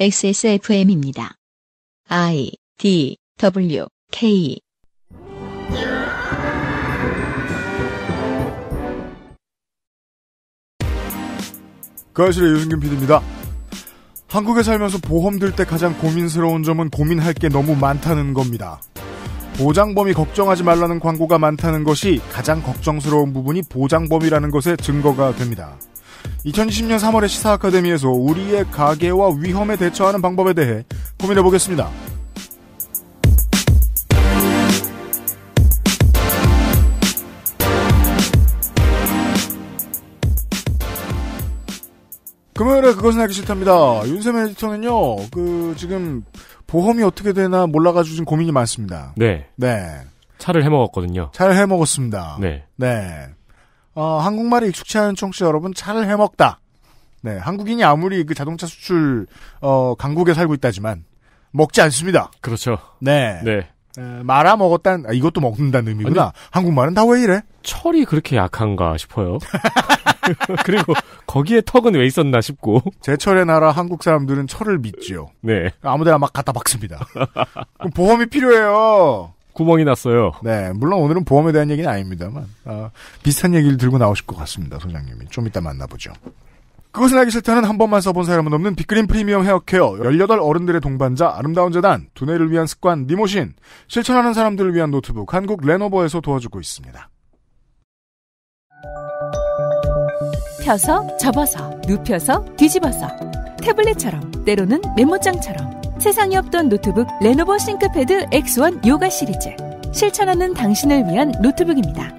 XSFM입니다. I D W K 그실의 유승균 PD입니다. 한국에 살면서 보험 들 때 가장 고민스러운 점은 고민할 게 너무 많다는 겁니다. 보장범위 걱정하지 말라는 광고가 많다는 것이 가장 걱정스러운 부분이 보장범위라는 것의 증거가 됩니다. 2020년 3월에 시사 아카데미에서 우리의 가계와 위험에 대처하는 방법에 대해 고민해 보겠습니다. 금요일에 그것은 알기 싫답니다. 윤세민 에디터는요, 그, 지금, 보험이 어떻게 되나 몰라가지고 지금 고민이 많습니다. 네. 네. 차를 해먹었거든요. 차를 해먹었습니다. 네. 네. 어, 한국말에 익숙치 않은 청취자 여러분 차를 해먹다. 네, 한국인이 아무리 그 자동차 수출 어, 강국에 살고 있다지만 먹지 않습니다. 그렇죠. 네. 네. 말아 먹었단 아, 이것도 먹는다는 의미구나. 아니, 한국말은 다 왜 이래? 철이 그렇게 약한가 싶어요. 그리고 거기에 턱은 왜 있었나 싶고. 제철의 나라 한국 사람들은 철을 믿지요. 네. 아무데나 막 갖다 박습니다. 보험이 필요해요. 구멍이 났어요. 네, 물론 오늘은 보험에 대한 얘기는 아닙니다만 어, 비슷한 얘기를 들고 나오실 것 같습니다, 소장님이. 좀 이따 만나보죠. 그것은 알기 싫다는 한 번만 써본 사람은 없는 빅그린 프리미엄 헤어케어 18 어른들의 동반자 아름다운 재단 두뇌를 위한 습관 니모신 실천하는 사람들을 위한 노트북 한국 레노버에서 도와주고 있습니다. 펴서 접어서 눕혀서 뒤집어서 태블릿처럼 때로는 메모장처럼 세상에 없던 노트북 레노버 싱크패드 X1 요가 시리즈. 실천하는 당신을 위한 노트북입니다.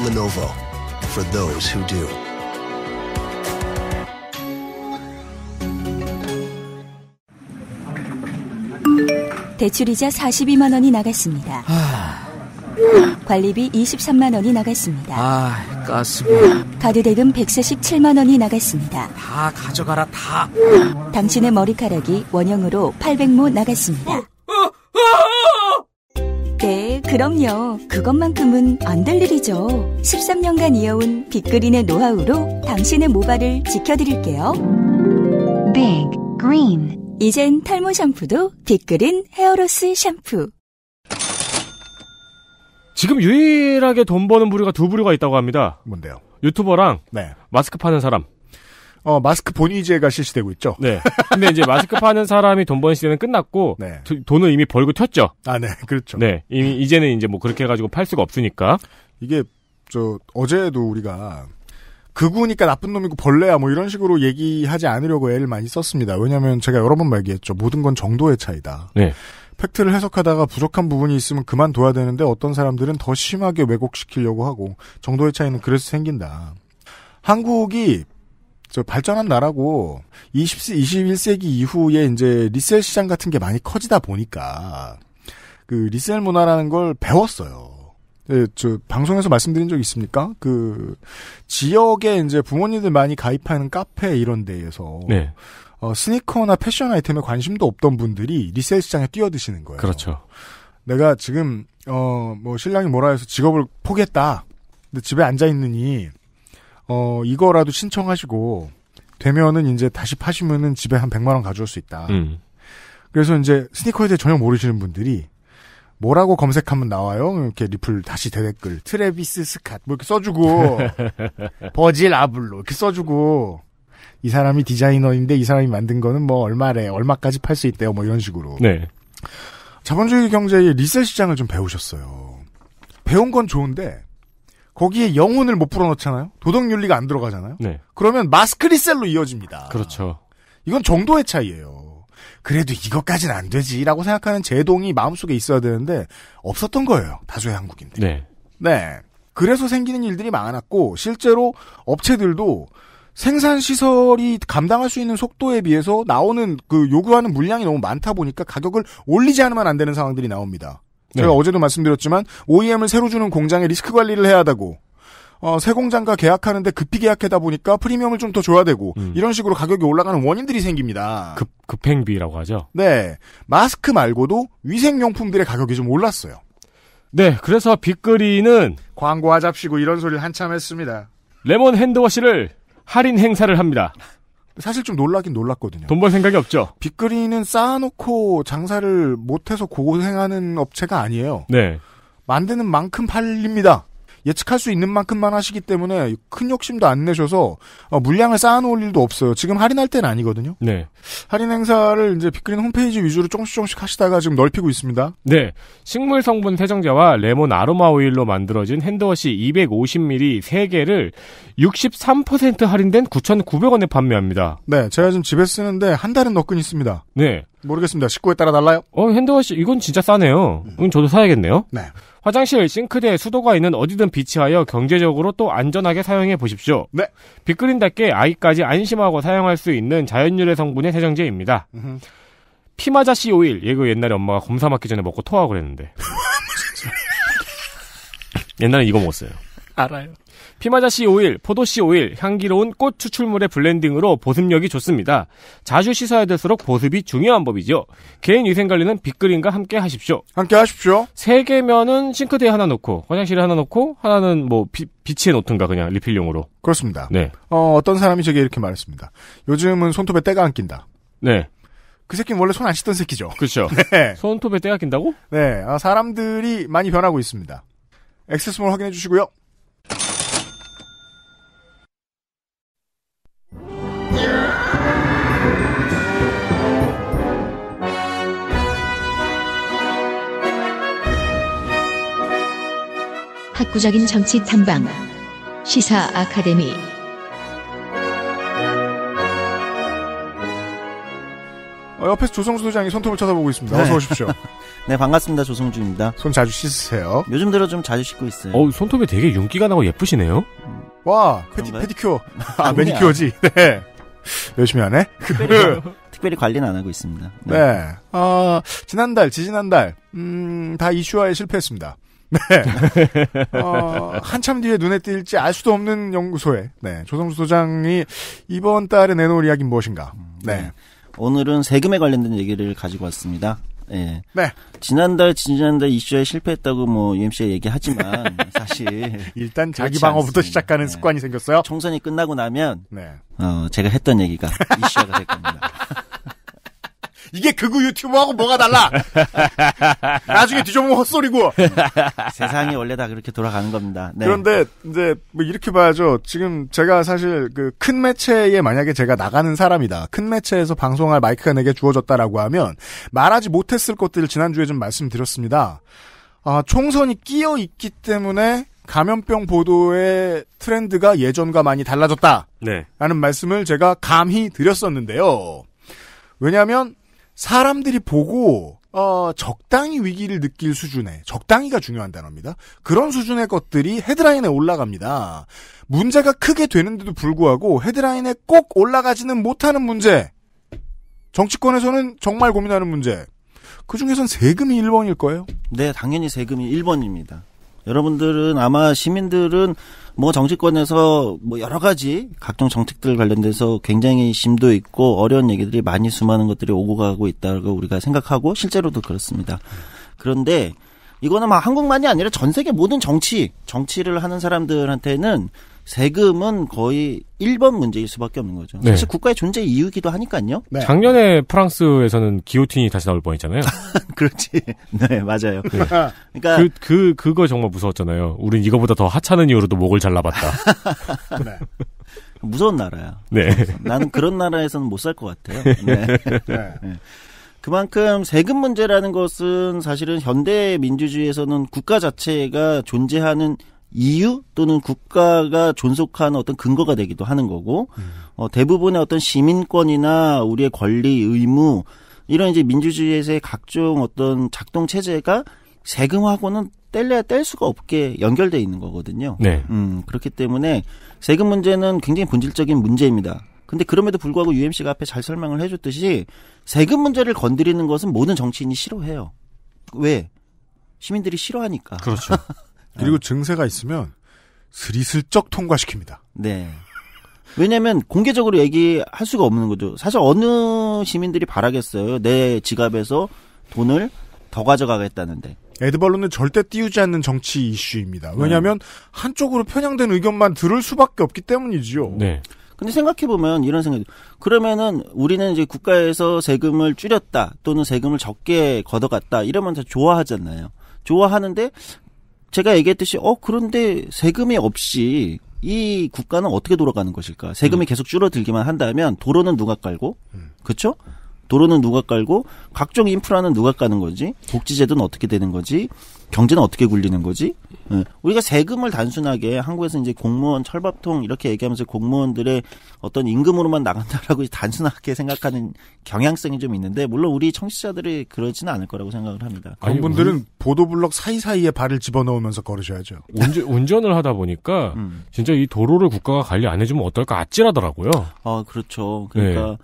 Lenovo for those who do. 대출이자 42만 원이 나갔습니다. 하... 관리비 23만 원이 나갔습니다. 아, 가스비. 가드 대금 147만 원이 나갔습니다. 다 가져가라 다. 당신의 머리카락이 원형으로 800모 나갔습니다. 네, 그럼요. 그것만큼은 안 될 일이죠. 13년간 이어온 빅그린의 노하우로 당신의 모발을 지켜드릴게요. 빅 그린 이젠 탈모 샴푸도 빅그린 헤어로스 샴푸. 지금 유일하게 돈 버는 부류가 두 부류가 있다고 합니다. 뭔데요? 유튜버랑 네. 마스크 파는 사람. 어, 마스크 본위제가 실시되고 있죠. 네. 근데 이제 마스크 파는 사람이 돈 버는 시대는 끝났고 네. 도, 돈을 이미 벌고 튀었죠. 아, 네. 그렇죠. 네. 이미 이제는 이제 뭐 그렇게 해 가지고 팔 수가 없으니까. 이게 저 어제도 우리가 그구니까 나쁜 놈이고 벌레야 뭐 이런 식으로 얘기하지 않으려고 애를 많이 썼습니다. 왜냐하면 제가 여러 번말했죠 모든 건 정도의 차이다. 네. 팩트를 해석하다가 부족한 부분이 있으면 그만둬야 되는데 어떤 사람들은 더 심하게 왜곡시키려고 하고 정도의 차이는 그래서 생긴다. 한국이 저 발전한 나라고 20세, 21세기 이후에 이제 리셀 시장 같은 게 많이 커지다 보니까 그 리셀 문화라는 걸 배웠어요. 예, 저 방송에서 말씀드린 적 있습니까? 그 지역에 이제 부모님들 많이 가입하는 카페 이런 데에서 네. 어, 스니커나 패션 아이템에 관심도 없던 분들이 리셀 시장에 뛰어드시는 거예요. 그렇죠. 내가 지금 어뭐 신랑이 뭐라 해서 직업을 포기했다. 근데 집에 앉아 있느니 어 이거라도 신청하시고 되면은 이제 다시 파시면은 집에 한 100만 원 가져올 수 있다. 음. 그래서 이제 스니커에 대해 전혀 모르시는 분들이 뭐라고 검색하면 나와요? 이렇게 리플 다시 대댓글 트래비스 스캇 뭐 이렇게 써주고 버질 아블로 이렇게 써주고 이 사람이 디자이너인데 이 사람이 만든 거는 뭐 얼마래, 얼마까지 팔 수 있대요, 뭐 이런 식으로. 네. 자본주의 경제의 리셀 시장을 좀 배우셨어요. 배운 건 좋은데 거기에 영혼을 못 불어넣잖아요. 도덕윤리가 안 들어가잖아요. 네. 그러면 마스크 리셀로 이어집니다. 그렇죠. 이건 정도의 차이예요. 그래도 이것까지는 안 되지라고 생각하는 제동이 마음속에 있어야 되는데 없었던 거예요. 다수의 한국인들. 네. 네. 그래서 생기는 일들이 많았고 실제로 업체들도 생산 시설이 감당할 수 있는 속도에 비해서 나오는 그 요구하는 물량이 너무 많다 보니까 가격을 올리지 않으면 안 되는 상황들이 나옵니다. 네. 제가 어제도 말씀드렸지만 OEM을 새로 주는 공장에 리스크 관리를 해야 하다고 어, 새 공장과 계약하는데 급히 계약하다 보니까 프리미엄을 좀 더 줘야 되고 음. 이런 식으로 가격이 올라가는 원인들이 생깁니다. 급 급행비라고 하죠. 네, 마스크 말고도 위생용품들의 가격이 좀 올랐어요. 네, 그래서 빅그리는 광고하잡시고 이런 소리를 한참 했습니다. 레몬 핸드워시를 할인 행사를 합니다. 사실 좀 놀라긴 놀랐거든요. 돈 벌 생각이 없죠. 빅그린은 쌓아놓고 장사를 못해서 고생하는 업체가 아니에요. 네. 만드는 만큼 팔립니다. 예측할 수 있는 만큼만 하시기 때문에 큰 욕심도 안 내셔서 어, 물량을 쌓아놓을 일도 없어요. 지금 할인할 때는 아니거든요. 네. 할인 행사를 이제 빅그린 홈페이지 위주로 조금씩 조금씩 하시다가 지금 넓히고 있습니다. 네. 식물 성분 세정제와 레몬 아로마 오일로 만들어진 핸드워시 250ml 3개를 63% 할인된 9,900원에 판매합니다. 네. 제가 지금 집에 쓰는데 한 달은 넣끈 있습니다. 네. 모르겠습니다. 19에 따라 달라요? 어, 핸드워 시 이건 진짜 싸네요. 음. 이건 저도 사야겠네요. 네. 화장실, 싱크대, 수도가 있는 어디든 비치하여 경제적으로 또 안전하게 사용해 보십시오. 네. 빅그린답게 아이까지 안심하고 사용할 수 있는 자연유래 성분의 세정제입니다. 음흠. 피마자씨 오일. 얘그 옛날에 엄마가 검사 맞기 전에 먹고 토하고 그랬는데. 옛날에 이거 먹었어요. 알아요. 피마자씨 오일, 포도씨 오일, 향기로운 꽃 추출물의 블렌딩으로 보습력이 좋습니다. 자주 씻어야 될수록 보습이 중요한 법이죠. 개인 위생관리는 빅그린과 함께 하십시오. 함께 하십시오. 세 개면은 싱크대에 하나 놓고, 화장실에 하나 놓고, 하나는 뭐 비, 비치에 놓든가 그냥 리필용으로. 그렇습니다. 네. 어, 어떤 사람이 저게 이렇게 말했습니다. 요즘은 손톱에 때가 안 낀다. 네. 그 새끼는 원래 손 안 씻던 새끼죠. 그렇죠. 네. 손톱에 때가 낀다고? 네. 아, 사람들이 많이 변하고 있습니다. 액세스몰 확인해 주시고요. 학구적인 정치 탐방 시사 아카데미 어, 옆에서 조성주 소장이 손톱을 쳐다보고 있습니다. 네. 어서 오십시오. 네, 반갑습니다. 조성주입니다. 손 자주 씻으세요. 요즘 들어 좀 자주 씻고 있어요. 어, 손톱이 되게 윤기가 나고 예쁘시네요. 와, 페디, 페디큐어. 아, 매니큐어지. 네. 열심히 하네. 특별히, 그 특별히 관리는 안 하고 있습니다. 네. 네. 어, 지난달, 지지난달, 음, 다 이슈화에 실패했습니다. 네. 어, 한참 뒤에 눈에 띌지 알 수도 없는 연구소에 네, 조성수 소장이 이번 달에 내놓을 이야기는 무엇인가. 네. 네. 오늘은 세금에 관련된 얘기를 가지고 왔습니다. 예. 네. 지난달 지난달 이슈에 실패했다고 뭐 UMC가 얘기하지만 사실 일단 자기 방어부터 시작하는 네. 습관이 생겼어요. 총선이 끝나고 나면 네. 어, 제가 했던 얘기가 이슈가 될 겁니다. 이게 극우 유튜버하고 뭐가 달라? 나중에 뒤져보면 헛소리고. 세상이 원래 다 그렇게 돌아가는 겁니다. 네. 그런데 이제 뭐 이렇게 봐야죠. 지금 제가 사실 그 큰 매체에 만약에 제가 나가는 사람이다. 큰 매체에서 방송할 마이크가 내게 주어졌다라고 하면 말하지 못했을 것들을 지난주에 좀 말씀드렸습니다. 아, 총선이 끼어 있기 때문에 감염병 보도의 트렌드가 예전과 많이 달라졌다. 네. 라는 말씀을 제가 감히 드렸었는데요. 왜냐하면 사람들이 보고 어, 적당히 위기를 느낄 수준의 적당히가 중요한 단어입니다. 그런 수준의 것들이 헤드라인에 올라갑니다. 문제가 크게 되는데도 불구하고 헤드라인에 꼭 올라가지는 못하는 문제. 정치권에서는 정말 고민하는 문제. 그 중에선 세금이 1번일 거예요? 네, 당연히 세금이 1번입니다. 여러분들은 아마 시민들은 뭐 정치권에서 뭐 여러 가지 각종 정책들 관련돼서 굉장히 심도 있고 어려운 얘기들이 많이 수많은 것들이 오고 가고 있다고 우리가 생각하고 실제로도 그렇습니다. 그런데 이거는 막 한국만이 아니라 전 세계 모든 정치, 정치를 하는 사람들한테는 세금은 거의 1번 문제일 수밖에 없는 거죠. 네. 사실 국가의 존재 이유이기도 하니까요. 네. 작년에 프랑스에서는 기오틴이 다시 나올 뻔했잖아요. 그렇지. 네, 맞아요. 네. 아. 그러니까 그, 그 그거 정말 무서웠잖아요. 우린 이거보다 더 하찮은 이유로도 목을 잘라봤다. 네. 무서운 나라야. 네. 나는 그런 나라에서는 못 살 것 같아요. 네. 네. 네. 그만큼 세금 문제라는 것은 사실은 현대 민주주의에서는 국가 자체가 존재하는 이유 또는 국가가 존속한 어떤 근거가 되기도 하는 거고 음. 어, 대부분의 어떤 시민권이나 우리의 권리 의무 이런 이제 민주주의에서의 각종 어떤 작동 체제가 세금하고는 뗄래야 뗄 수가 없게 연결돼 있는 거거든요. 네. 음, 그렇기 때문에 세금 문제는 굉장히 본질적인 문제입니다. 근데 그럼에도 불구하고 UMC가 앞에 잘 설명을 해줬듯이 세금 문제를 건드리는 것은 모든 정치인이 싫어해요. 왜? 시민들이 싫어하니까. 그렇죠. 그리고 어. 증세가 있으면 스리슬쩍 통과시킵니다. 네. 왜냐면 하 공개적으로 얘기할 수가 없는 거죠. 사실 어느 시민들이 바라겠어요. 내 지갑에서 돈을 더 가져가겠다는데. 에드벌로는 절대 띄우지 않는 정치 이슈입니다. 왜냐하면 네. 한쪽으로 편향된 의견만 들을 수밖에 없기 때문이지요. 네. 근데 생각해보면 이런 생각이 그러면은 우리는 이제 국가에서 세금을 줄였다 또는 세금을 적게 걷어갔다 이러면 다 좋아하잖아요. 좋아하는데 제가 얘기했듯이 어 그런데 세금이 없이 이 국가는 어떻게 돌아가는 것일까? 세금이 음. 계속 줄어들기만 한다면 도로는 누가 깔고, 음. 그렇죠? 도로는 누가 깔고, 각종 인프라는 누가 까는 거지? 복지제도는 어떻게 되는 거지? 경제는 어떻게 굴리는 거지? 예. 우리가 세금을 단순하게 한국에서 이제 공무원 철밥통 이렇게 얘기하면서 공무원들의 어떤 임금으로만 나간다라고 단순하게 생각하는 경향성이 좀 있는데 물론 우리 청취자들이 그러지는 않을 거라고 생각을 합니다. 그런 분들은 운... 보도블럭 사이사이에 발을 집어넣으면서 걸으셔야죠. 운전, 운전을 하다 보니까 음. 진짜 이 도로를 국가가 관리 안 해주면 어떨까 아찔하더라고요. 아 그렇죠. 그러니까. 네.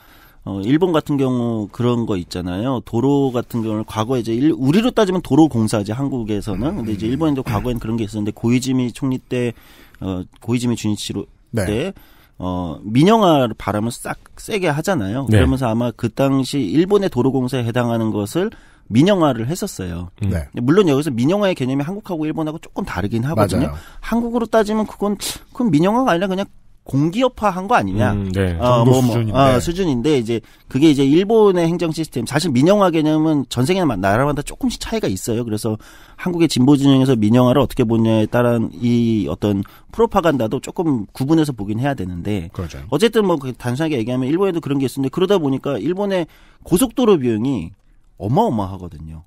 어, 일본 같은 경우 그런 거 있잖아요. 도로 같은 경우는 과거에 이제 일, 우리로 따지면 도로 공사지 한국에서는 근데 이제 일본에도 음. 과거엔 그런 게 있었는데 고이즈미 총리 때 어, 고이즈미 준이치로 네. 때 어, 민영화 를 바람을 싹 세게 하잖아요. 네. 그러면서 아마 그 당시 일본의 도로공사에 해당하는 것을 민영화를 했었어요. 음. 네. 물론 여기서 민영화의 개념이 한국하고 일본하고 조금 다르긴 하거든요. 맞아요. 한국으로 따지면 그건 그건 민영화가 아니라 그냥 공기업화한 거 아니냐? 음, 네. 어, 뭐, 뭐, 수준인데. 어, 수준인데 이제 그게 이제 일본의 행정 시스템 사실 민영화 개념은 전 세계는 나라마다 조금씩 차이가 있어요. 그래서 한국의 진보 진영에서 민영화를 어떻게 보냐에 따른 이 어떤 프로파간다도 조금 구분해서 보긴 해야 되는데 그렇죠. 어쨌든 뭐 그 단순하게 얘기하면 일본에도 그런 게 있었는데 그러다 보니까 일본의 고속도로 비용이 어마어마하거든요.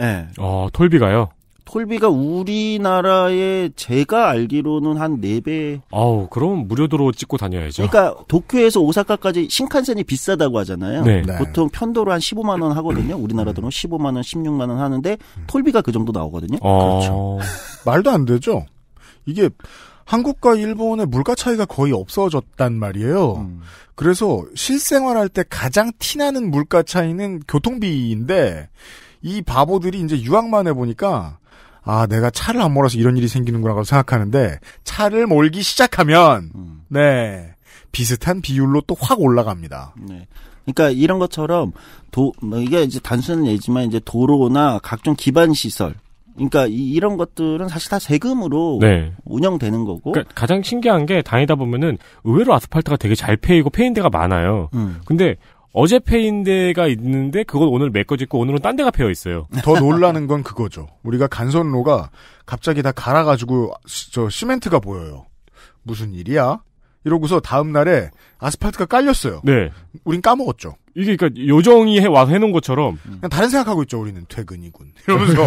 예. 네. 어, 톨비가요? 톨비가 우리나라에 제가 알기로는 한 4배. 아우, 그럼 무료도로 찍고 다녀야죠. 그러니까 도쿄에서 오사카까지 신칸센이 비싸다고 하잖아요. 네. 네. 보통 편도로 한 15만 원 하거든요. 우리나라 돈으로 15만 원, 16만 원 하는데 톨비가 그 정도 나오거든요. 아... 그렇죠. 말도 안 되죠. 이게 한국과 일본의 물가 차이가 거의 없어졌단 말이에요. 음. 그래서 실생활할 때 가장 티나는 물가 차이는 교통비인데 이 바보들이 이제 유학만 해보니까 아, 내가 차를 안 몰아서 이런 일이 생기는거라고 생각하는데 차를 몰기 시작하면 음. 네. 비슷한 비율로 또 확 올라갑니다. 네. 그러니까 이런 것처럼 도뭐 이게 이제 단순한 예지만 이제 도로나 각종 기반 시설 그러니까 이, 런 것들은 사실 다 세금으로 네. 운영되는 거고. 그러니까 가장 신기한 게 다니다 보면은 의외로 아스팔트가 되게 잘 패이고 패인 데가 많아요. 음. 근데 어제 패인 데가 있는데 그걸 오늘 메꿔짓고 오늘은 딴 데가 패어 있어요. 더 놀라는 건 그거죠. 우리가 간선로가 갑자기 다 갈아가지고 저 시멘트가 보여요. 무슨 일이야? 이러고서 다음 날에 아스팔트가 깔렸어요. 네. 우린 까먹었죠. 이게 그러니까 요정이 해 와서 해놓은 것처럼 그냥 다른 생각하고 있죠. 우리는 퇴근이군 이러면서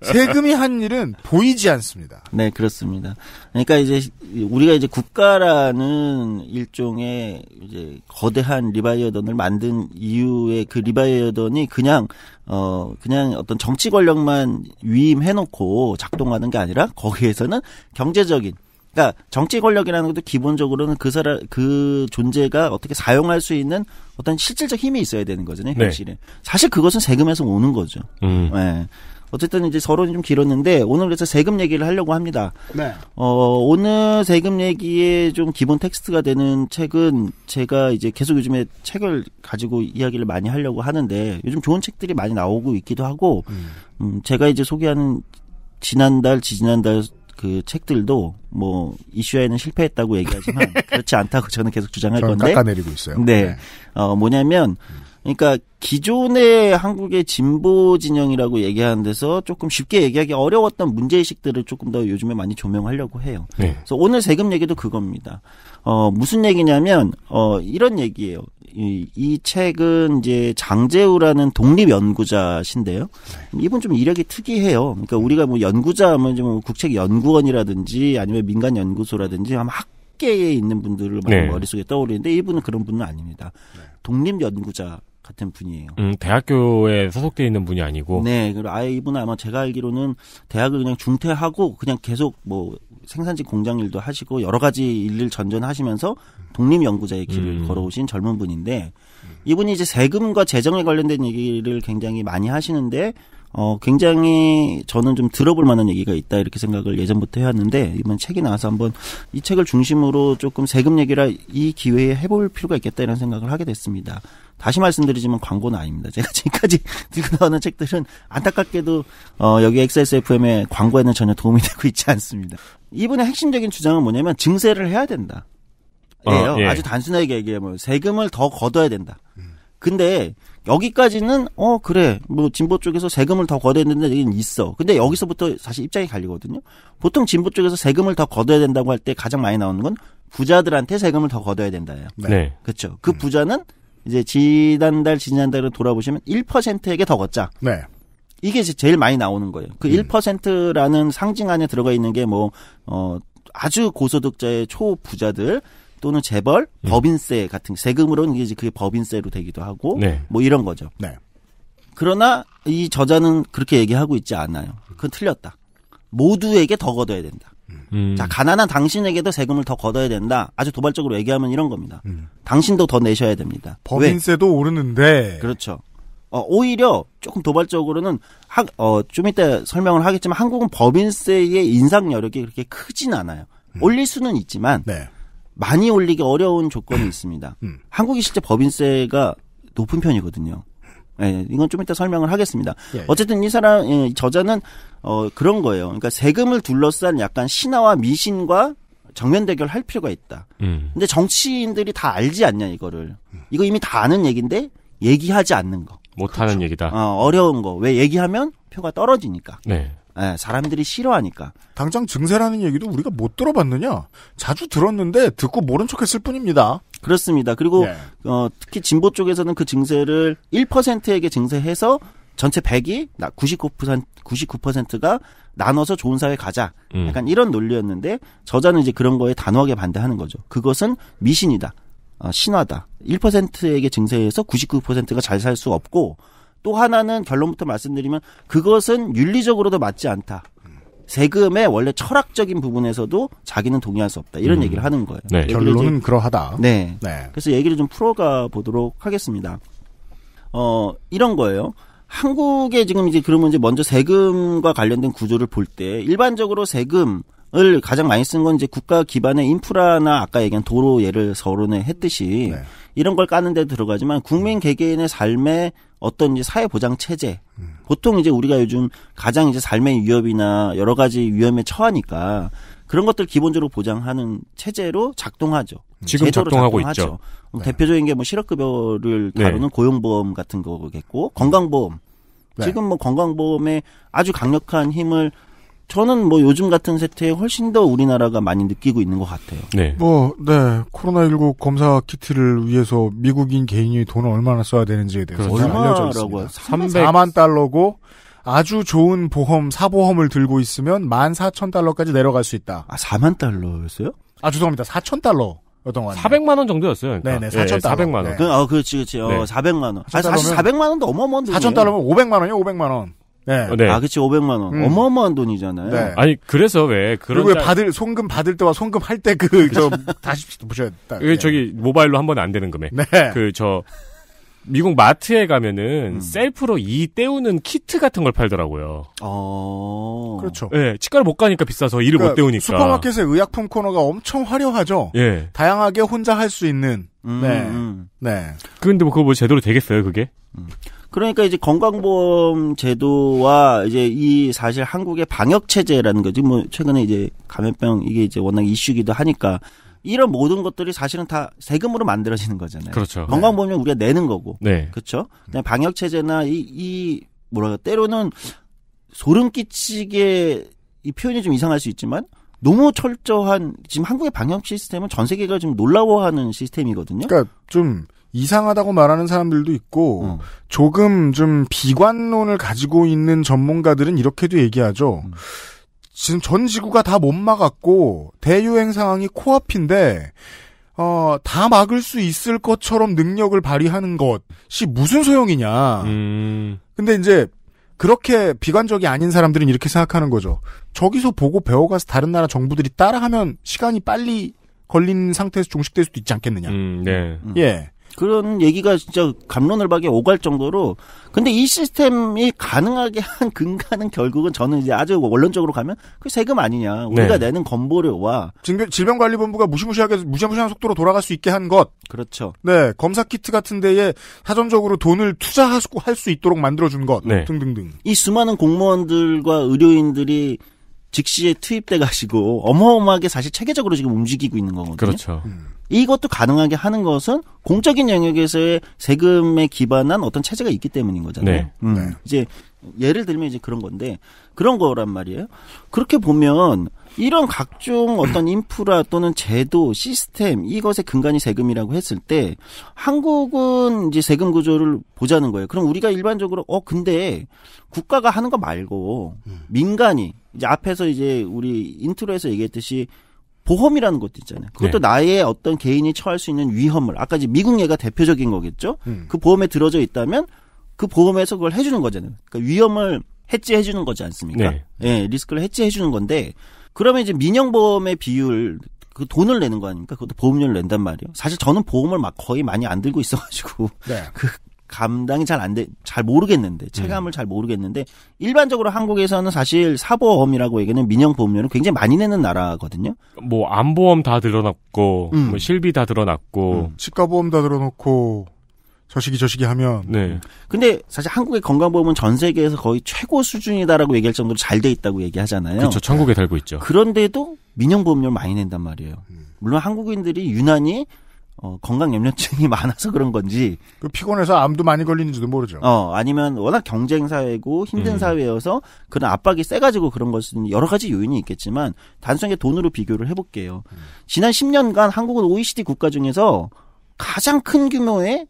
세금이 한 일은 보이지 않습니다. 네, 그렇습니다. 그러니까 이제 우리가 이제 국가라는 일종의 이제 거대한 리바이어던을 만든 이유의 그 리바이어던이 그냥 어 그냥 어떤 정치 권력만 위임해놓고 작동하는 게 아니라 거기에서는 경제적인 그러니까 정치 권력이라는 것도 기본적으로는 그 사람 그 존재가 어떻게 사용할 수 있는 어떤 실질적 힘이 있어야 되는 거잖아요. 네. 현실에 네. 사실 그것은 세금에서 오는 거죠. 음. 네. 어쨌든 이제 서론이 좀 길었는데 오늘 그래서 세금 얘기를 하려고 합니다. 네. 어, 오늘 세금 얘기의 좀 기본 텍스트가 되는 책은 제가 이제 계속 요즘에 책을 가지고 이야기를 많이 하려고 하는데 요즘 좋은 책들이 많이 나오고 있기도 하고 음, 음 제가 이제 소개하는 지난달 지지난달 그 책들도 뭐 이슈화에는 실패했다고 얘기하지만 네. 그렇지 않다고 저는 계속 주장할 저는 건데 깎아내리고 있어요. 네. 네. 어 뭐냐면 그러니까 기존의 한국의 진보 진영이라고 얘기하는 데서 조금 쉽게 얘기하기 어려웠던 문제 의식들을 조금 더 요즘에 많이 조명하려고 해요. 네. 그래서 오늘 세금 얘기도 그겁니다. 어 무슨 얘기냐면 어 이런 얘기예요. 이, 이 책은 이제 장재우라는 독립 연구자신데요. 이분 좀 이력이 특이해요. 그러니까 우리가 뭐 연구자 하면 좀 국책 연구원이라든지 아니면 민간 연구소라든지 아마 학계에 있는 분들을 많이 네. 머릿속에 떠오르는데 이분은 그런 분은 아닙니다. 네. 독립 연구자 같은 분이에요. 음, 대학교에 소속돼 있는 분이 아니고. 네, 그리고 아예 이분은 아마 제가 알기로는 대학을 그냥 중퇴하고 그냥 계속 뭐 생산직 공장 일도 하시고 여러 가지 일을 전전하시면서 독립 연구자의 길을 음. 걸어오신 젊은 분인데 이분이 이제 세금과 재정에 관련된 얘기를 굉장히 많이 하시는데 어, 굉장히 저는 좀 들어볼 만한 얘기가 있다 이렇게 생각을 예전부터 해왔는데 이번 책이 나와서 한번 이 책을 중심으로 조금 세금 얘기를 이 기회에 해볼 필요가 있겠다 이런 생각을 하게 됐습니다. 다시 말씀드리지만 광고는 아닙니다. 제가 지금까지 들고 나오는 책들은 안타깝게도 어, 여기 XSFM의 광고에는 전혀 도움이 되고 있지 않습니다. 이분의 핵심적인 주장은 뭐냐면 증세를 해야 된다. 아, 예요. 어, 예. 아주 단순하게 얘기하면 세금을 더 걷어야 된다. 근데 여기까지는 어 그래 뭐 진보 쪽에서 세금을 더 걷어야 된다는 얘기는 있어. 근데 여기서부터 사실 입장이 갈리거든요. 보통 진보 쪽에서 세금을 더 걷어야 된다고 할 때 가장 많이 나오는 건 부자들한테 세금을 더 걷어야 된다예요. 네. 그렇죠. 그 부자는 이제 지난달 지난달을 돌아보시면 1%에게 더 걷자. 네. 이게 이제 제일 많이 나오는 거예요. 그 음. 1%라는 상징 안에 들어가 있는 게 뭐, 어, 아주 고소득자의 초부자들, 또는 재벌, 음. 법인세 같은 세금으로는 이제 그게 법인세로 되기도 하고 네. 뭐 이런 거죠. 네. 그러나 이 저자는 그렇게 얘기하고 있지 않아요. 그건 틀렸다. 모두에게 더 걷어야 된다. 음. 자, 가난한 당신에게도 세금을 더 걷어야 된다. 아주 도발적으로 얘기하면 이런 겁니다. 음. 당신도 더 내셔야 됩니다. 법인세도 왜? 오르는데. 그렇죠. 어, 오히려 조금 도발적으로는 하, 어, 좀 이따 설명을 하겠지만 한국은 법인세의 인상 여력이 그렇게 크진 않아요. 음. 올릴 수는 있지만 네. 많이 올리기 어려운 조건이 있습니다. 음. 음. 한국이 실제 법인세가 높은 편이거든요. 예, 이건 좀 이따 설명을 하겠습니다. 예, 예. 어쨌든 이 사람 예, 이 저자는 어 그런 거예요. 그러니까 세금을 둘러싼 약간 신화와 미신과 정면 대결할 필요가 있다. 음. 근데 정치인들이 다 알지 않냐 이거를. 이거 이미 다 아는 얘기인데 얘기하지 않는 거. 못하는 그렇죠. 얘기다. 어, 어려운 거. 왜 얘기하면 표가 떨어지니까. 네. 네, 사람들이 싫어하니까. 당장 증세라는 얘기도 우리가 못 들어봤느냐? 자주 들었는데 듣고 모른 척했을 뿐입니다. 그렇습니다. 그리고 네. 어, 특히 진보 쪽에서는 그 증세를 1%에게 증세해서 전체 100이 99% 99%가 나눠서 좋은 사회 가자. 음. 약간 이런 논리였는데 저자는 이제 그런 거에 단호하게 반대하는 거죠. 그것은 미신이다. 어, 신화다. 1%에게 증세해서 99%가 잘 살 수 없고 또 하나는 결론부터 말씀드리면 그것은 윤리적으로도 맞지 않다. 세금의 원래 철학적인 부분에서도 자기는 동의할 수 없다 이런 음. 얘기를 하는 거예요. 네. 결론은 그러하다. 네. 네. 그래서 얘기를 좀 풀어가 보도록 하겠습니다. 어 이런 거예요. 한국의 지금 이제 그러면 이제 먼저 세금과 관련된 구조를 볼 때 일반적으로 세금 을 가장 많이 쓴 건 이제 국가 기반의 인프라나 아까 얘기한 도로 예를 서론에 했듯이 네. 이런 걸 까는 데 들어가지만 국민 개개인의 삶에 어떤 이제 사회 보장 체제 음. 보통 이제 우리가 요즘 가장 이제 삶의 위협이나 여러 가지 위험에 처하니까 그런 것들 기본적으로 보장하는 체제로 작동하죠. 음. 지금 작동하고 작동하죠. 있죠. 네. 대표적인 게 뭐 실업급여를 네. 다루는 네. 고용보험 같은 거겠고 건강보험. 네. 지금 뭐 건강보험에 아주 강력한 힘을 저는 뭐 요즘 같은 세태에 훨씬 더 우리나라가 많이 느끼고 있는 것 같아요. 네. 뭐, 네. 코로나19 검사 키트를 위해서 미국인 개인이 돈을 얼마나 써야 되는지에 대해서 그렇죠. 얼마라 알려져 있습니다. 3 4만 달러고 아주 좋은 보험, 사보험을 들고 있으면 14,000달러까지 내려갈 수 있다. 아, 4만 달러였어요? 아, 죄송합니다. 4,000달러. 어떤 거 400만 원 정도였어요. 그러니까. 네네, 4천 달러. 네, 400만 원. 네. 그, 어, 아, 그렇지, 그렇지. 어, 네. 400만 원. 아, 사실 400만 원도 어마어마한 돈이에요. 4천 달러면 500만 원이요, 500만 원. 네. 어, 네. 아, 그치, 500만원. 음. 어마어마한 돈이잖아요. 네. 아니, 그래서 왜, 그런. 그리고 짤... 받을, 송금 받을 때와 송금 할때 그, 저, 다시 보셔야겠다. 그, 네. 저기, 모바일로 한 번 안 되는 금액. 네. 그, 저, 미국 마트에 가면은 음. 셀프로 이 떼우는 키트 같은 걸 팔더라고요. 어. 그렇죠. 예, 치과를 못 가니까 비싸서 이를 그러니까 못 떼우니까. 슈퍼마켓의 의약품 코너가 엄청 화려하죠. 예. 다양하게 혼자 할 수 있는. 음. 네. 음. 음. 네. 그런데 뭐 그거 뭐 제대로 되겠어요, 그게? 음. 그러니까 이제 건강보험 제도와 이제 이 사실 한국의 방역 체제라는 거지 뭐 최근에 이제 감염병 이게 이제 워낙 이슈기도 하니까 이런 모든 것들이 사실은 다 세금으로 만들어지는 거잖아요. 그렇죠. 네. 건강보험료 우리가 내는 거고. 네. 그렇죠. 방역 체제나 이, 이뭐라까 때로는 소름 끼치게 이 표현이 좀 이상할 수 있지만 너무 철저한 지금 한국의 방역 시스템은 전 세계가 지금 놀라워하는 시스템이거든요. 그러니까 좀 이상하다고 말하는 사람들도 있고 음. 조금 좀 비관론을 가지고 있는 전문가들은 이렇게도 얘기하죠. 음. 지금 전 지구가 다 못 막았고 대유행 상황이 코앞인데 어, 다 막을 수 있을 것처럼 능력을 발휘하는 것이 무슨 소용이냐. 음. 근데 이제 그렇게 비관적이 아닌 사람들은 이렇게 생각하는 거죠. 저기서 보고 배워가서 다른 나라 정부들이 따라하면 시간이 빨리 걸린 상태에서 종식될 수도 있지 않겠느냐. 음, 네. 예. 그런 얘기가 진짜 감론을박에 오갈 정도로 근데 이 시스템이 가능하게 한 근간은 결국은 저는 이제 아주 원론적으로 가면 그 세금 아니냐 우리가 네. 내는 건보료와 질병, 관리본부가 무시무시하게 무시무시한 속도로 돌아갈 수 있게 한 것 그렇죠 네 검사 키트 같은 데에 사전적으로 돈을 투자할수 있도록 만들어준 것 네. 등등등 이 수많은 공무원들과 의료인들이 즉시에 투입돼 가지고 어마어마하게 사실 체계적으로 지금 움직이고 있는 거거든요. 그렇죠. 음. 이것도 가능하게 하는 것은 공적인 영역에서의 세금에 기반한 어떤 체제가 있기 때문인 거잖아요. 네. 음. 네. 이제 예를 들면 이제 그런 건데 그런 거란 말이에요. 그렇게 보면 이런 각종 어떤 인프라 또는 제도, 시스템 이것의 근간이 세금이라고 했을 때 한국은 이제 세금 구조를 보자는 거예요. 그럼 우리가 일반적으로 어 근데 국가가 하는 거 말고 음. 민간이 이제 앞에서 이제 우리 인트로에서 얘기했듯이 보험이라는 것도 있잖아요. 그것도 네. 나의 어떤 개인이 처할 수 있는 위험을 아까 이제 미국 예가 대표적인 거겠죠. 음. 그 보험에 들어져 있다면 그 보험에서 그걸 해주는 거잖아요. 그러니까 위험을 해지해주는 거지 않습니까? 네. 예, 리스크를 해지해주는 건데 그러면 이제 민영보험의 비율 그 돈을 내는 거 아닙니까? 그것도 보험료를 낸단 말이에요. 사실 저는 보험을 막 거의 많이 안 들고 있어가지고 네. 그 감당이 잘 안 돼, 잘 모르겠는데 체감을 음. 잘 모르겠는데 일반적으로 한국에서는 사실 사보험이라고 얘기는 민영 보험료는 굉장히 많이 내는 나라거든요. 뭐 안보험 다 들어놨고, 음. 뭐 실비 다 들어놨고, 음. 치과보험 다 들어놓고 저시기 저시기 하면. 네. 근데 사실 한국의 건강보험은 전 세계에서 거의 최고 수준이다라고 얘기할 정도로 잘 돼 있다고 얘기하잖아요. 그렇죠. 천국에 달고 있죠. 그런데도 민영보험료를 많이 낸단 말이에요. 물론 한국인들이 유난히 어, 건강 염려증이 많아서 그런 건지. 그 피곤해서 암도 많이 걸리는지도 모르죠. 어, 아니면 워낙 경쟁 사회고 힘든 음. 사회여서 그런 압박이 세가지고 그런 것은 여러 가지 요인이 있겠지만 단순하게 돈으로 비교를 해볼게요. 음. 지난 10년간 한국은 OECD 국가 중에서 가장 큰 규모의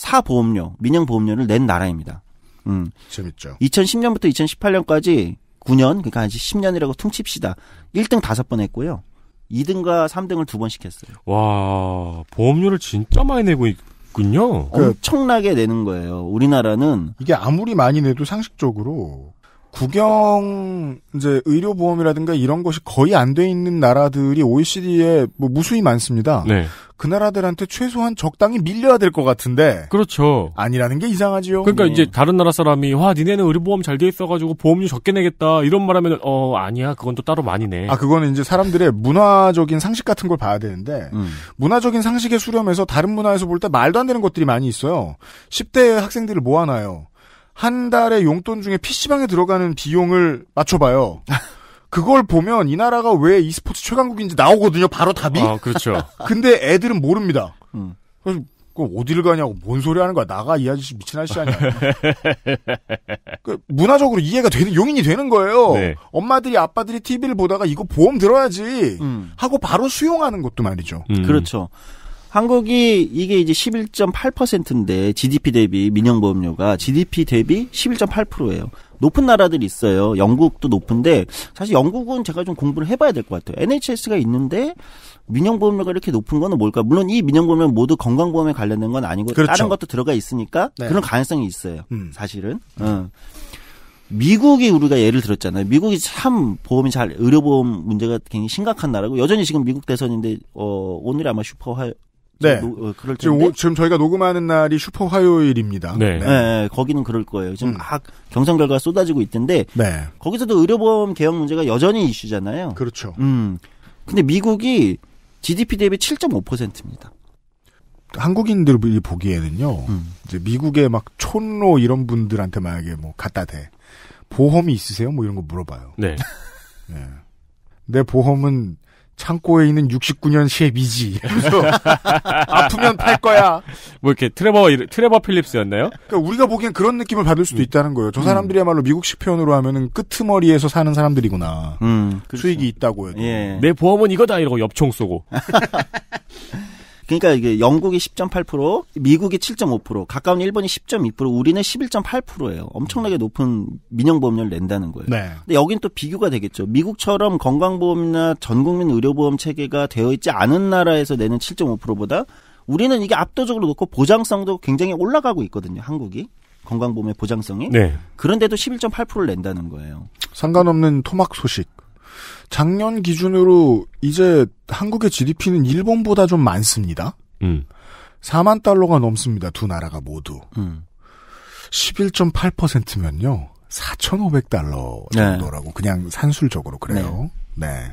사보험료, 민영보험료를 낸 나라입니다. 음. 재밌죠. 2010년부터 2018년까지 9년, 그러니까 한 10년이라고 퉁칩시다. 1등 5번 했고요. 2등과 3등을 두 번시켰어요 와, 보험료를 진짜 많이 내고 있군요. 그 엄청나게 내는 거예요. 우리나라는. 이게 아무리 많이 내도 상식적으로 국영 이제 의료 보험이라든가 이런 것이 거의 안 돼 있는 나라들이 OECD에 뭐 무수히 많습니다. 네. 그 나라들한테 최소한 적당히 밀려야 될 것 같은데. 그렇죠. 아니라는 게 이상하지요. 그러니까 네. 이제 다른 나라 사람이 와 니네는 의료 보험 잘 돼 있어가지고 보험료 적게 내겠다 이런 말하면 어 아니야 그건 또 따로 많이 내. 아 그거는 이제 사람들의 문화적인 상식 같은 걸 봐야 되는데 음. 문화적인 상식의수렴에서 다른 문화에서 볼 때 말도 안 되는 것들이 많이 있어요. 10대 학생들을 모아놔요. 한달의 용돈 중에 PC방에 들어가는 비용을 맞춰봐요. 그걸 보면 이 나라가 왜 e스포츠 최강국인지 나오거든요. 바로 답이. 아, 그렇죠. 근데 애들은 모릅니다. 음. 그래서 어디를 가냐고 뭔 소리 하는 거야. 나가 이 아저씨 미친 아저씨 아니야. 그 문화적으로 이해가 되는 용인이 되는 거예요. 네. 엄마들이 아빠들이 TV를 보다가 이거 보험 들어야지 음. 하고 바로 수용하는 것도 말이죠. 음. 그렇죠. 한국이 이게 이제 11.8%인데 GDP 대비 민영 보험료가 GDP 대비 11.8%예요. 높은 나라들이 있어요. 영국도 높은데 사실 영국은 제가 좀 공부를 해봐야 될 것 같아요. NHS가 있는데 민영보험료가 이렇게 높은 거는 뭘까? 물론 이 민영보험료 는 모두 건강보험에 관련된 건 아니고 그렇죠. 다른 것도 들어가 있으니까 네. 그런 가능성이 있어요. 음. 사실은. 음. 어. 미국이 우리가 예를 들었잖아요. 미국이 참 보험이 잘 의료보험 문제가 굉장히 심각한 나라고 여전히 지금 미국 대선인데 어오늘 아마 슈퍼 화, 네. 노, 어, 그럴 텐데. 지금, 지금, 저희가 녹음하는 날이 슈퍼 화요일입니다. 네. 네. 네, 네 거기는 그럴 거예요. 지금 음. 막 아, 경선 결과 쏟아지고 있던데. 네. 거기서도 의료보험 개혁 문제가 여전히 이슈잖아요. 그렇죠. 음. 근데 미국이 GDP 대비 7.5%입니다. 한국인들이 보기에는요, 음. 이제 미국의 막 촌로 이런 분들한테 만약에 뭐 갖다 대. 보험이 있으세요? 뭐 이런 거 물어봐요. 네. 네. 내 보험은 창고에 있는 69년 시의 미지. 아프면 팔 거야. 뭐 이렇게 트레버 트레버 필립스였나요? 그러니까 우리가 보기엔 그런 느낌을 받을 수도 음. 있다는 거예요. 저 음. 사람들이야말로 미국식 표현으로 하면은 끄트머리에서 사는 사람들이구나. 음, 그렇죠. 수익이 있다고 해도. 예. 내 보험은 이거다 이러고 엽총 쏘고. 그러니까 이게 영국이 10.8%, 미국이 7.5%, 가까운 일본이 10.2%, 우리는 11.8%예요. 엄청나게 높은 민영보험료를 낸다는 거예요. 네. 근데 여긴 또 비교가 되겠죠. 미국처럼 건강보험이나 전국민 의료보험 체계가 되어 있지 않은 나라에서 내는 7.5%보다 우리는 이게 압도적으로 높고 보장성도 굉장히 올라가고 있거든요. 한국이. 건강보험의 보장성이. 네. 그런데도 11.8%를 낸다는 거예요. 상관없는 토막 소식. 작년 기준으로 이제 한국의 GDP는 일본보다 좀 많습니다. 음. 4만 달러가 넘습니다. 두 나라가 모두. 음. 11.8%면요. 4,500달러 정도라고 네. 그냥 산술적으로 그래요. 네. 네.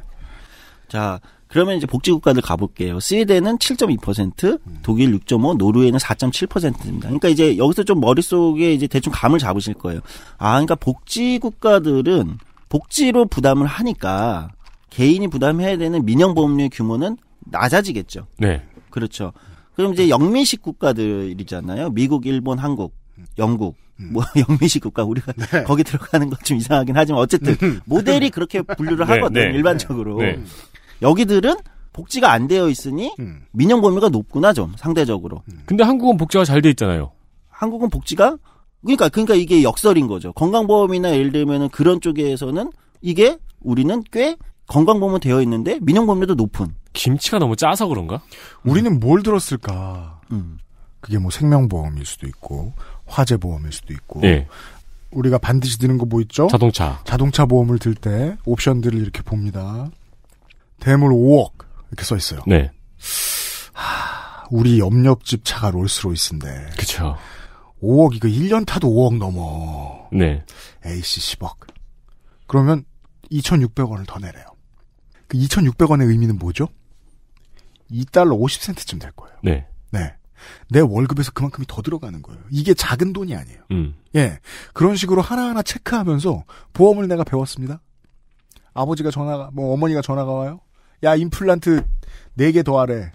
자, 그러면 이제 복지 국가들 가볼게요. 스웨덴은 7.2%, 음. 독일 6.5, 노르웨이는 4.7%입니다. 그러니까 이제 여기서 좀 머릿속에 이제 대충 감을 잡으실 거예요. 아, 그러니까 복지 국가들은 복지로 부담을 하니까 개인이 부담해야 되는 민영 보험료의 규모는 낮아지겠죠. 네. 그렇죠. 그럼 이제 영미식 국가들이잖아요. 미국, 일본, 한국, 영국. 음. 뭐 영미식 국가 우리가 네. 거기 들어가는 것 좀 이상하긴 하지만 어쨌든 음, 음. 모델이 그렇게 분류를 네, 하거든 요 네, 일반적으로. 네, 네. 여기들은 복지가 안 되어 있으니 민영 범위가 높구나 좀 상대적으로. 근데 한국은 복지가 잘 돼 있잖아요. 한국은 복지가 그러니까 그러니까 이게 역설인 거죠. 건강보험이나 예를 들면은 그런 쪽에서는 이게 우리는 꽤 건강보험은 되어 있는데 민영보험료도 높은. 김치가 너무 짜서 그런가? 음. 우리는 뭘 들었을까? 음. 그게 뭐 생명보험일 수도 있고 화재보험일 수도 있고. 예. 우리가 반드시 드는 거 뭐 있죠? 자동차. 자동차 보험을 들 때 옵션들을 이렇게 봅니다. 대물 5억 이렇게 써 있어요. 네. 하, 우리 옆옆집 차가 롤스로이스인데. 그렇죠. 5억 이거 1년 타도 5억 넘어. 네. A씨 10억. 그러면 2,600원을 더 내래요. 그 2,600원의 의미는 뭐죠? 2달러 50센트쯤 될 거예요. 네. 네. 내 월급에서 그만큼이 더 들어가는 거예요. 이게 작은 돈이 아니에요. 음. 예. 그런 식으로 하나하나 체크하면서 보험을 내가 배웠습니다. 아버지가 전화가, 뭐 어머니가 전화가 와요. 야, 임플란트 4개 더 하래.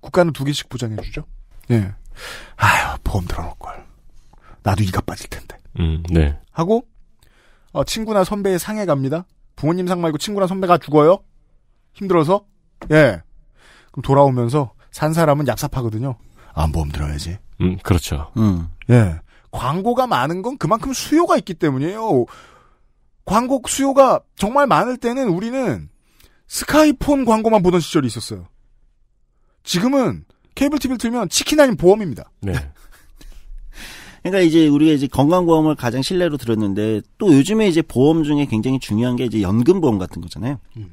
국가는 2개씩 보장해주죠. 예. 아휴, 보험 들어놓을걸. 나도 이가 빠질 텐데. 음, 네. 하고 어, 친구나 선배의 상해 갑니다. 부모님 상 말고 친구나 선배가 죽어요. 힘들어서 예. 그럼 돌아오면서 산 사람은 얍삽하거든요. 안 보험 들어야지. 음, 그렇죠. 음, 예. 광고가 많은 건 그만큼 수요가 있기 때문이에요. 광고 수요가 정말 많을 때는 우리는 스카이폰 광고만 보던 시절이 있었어요. 지금은 케이블 TV를 틀면 치킨 아닌 보험입니다. 네. 네. 그러니까 이제 우리가 이제 건강보험을 가장 신뢰로 들었는데 또 요즘에 이제 보험 중에 굉장히 중요한 게 이제 연금보험 같은 거잖아요. 음.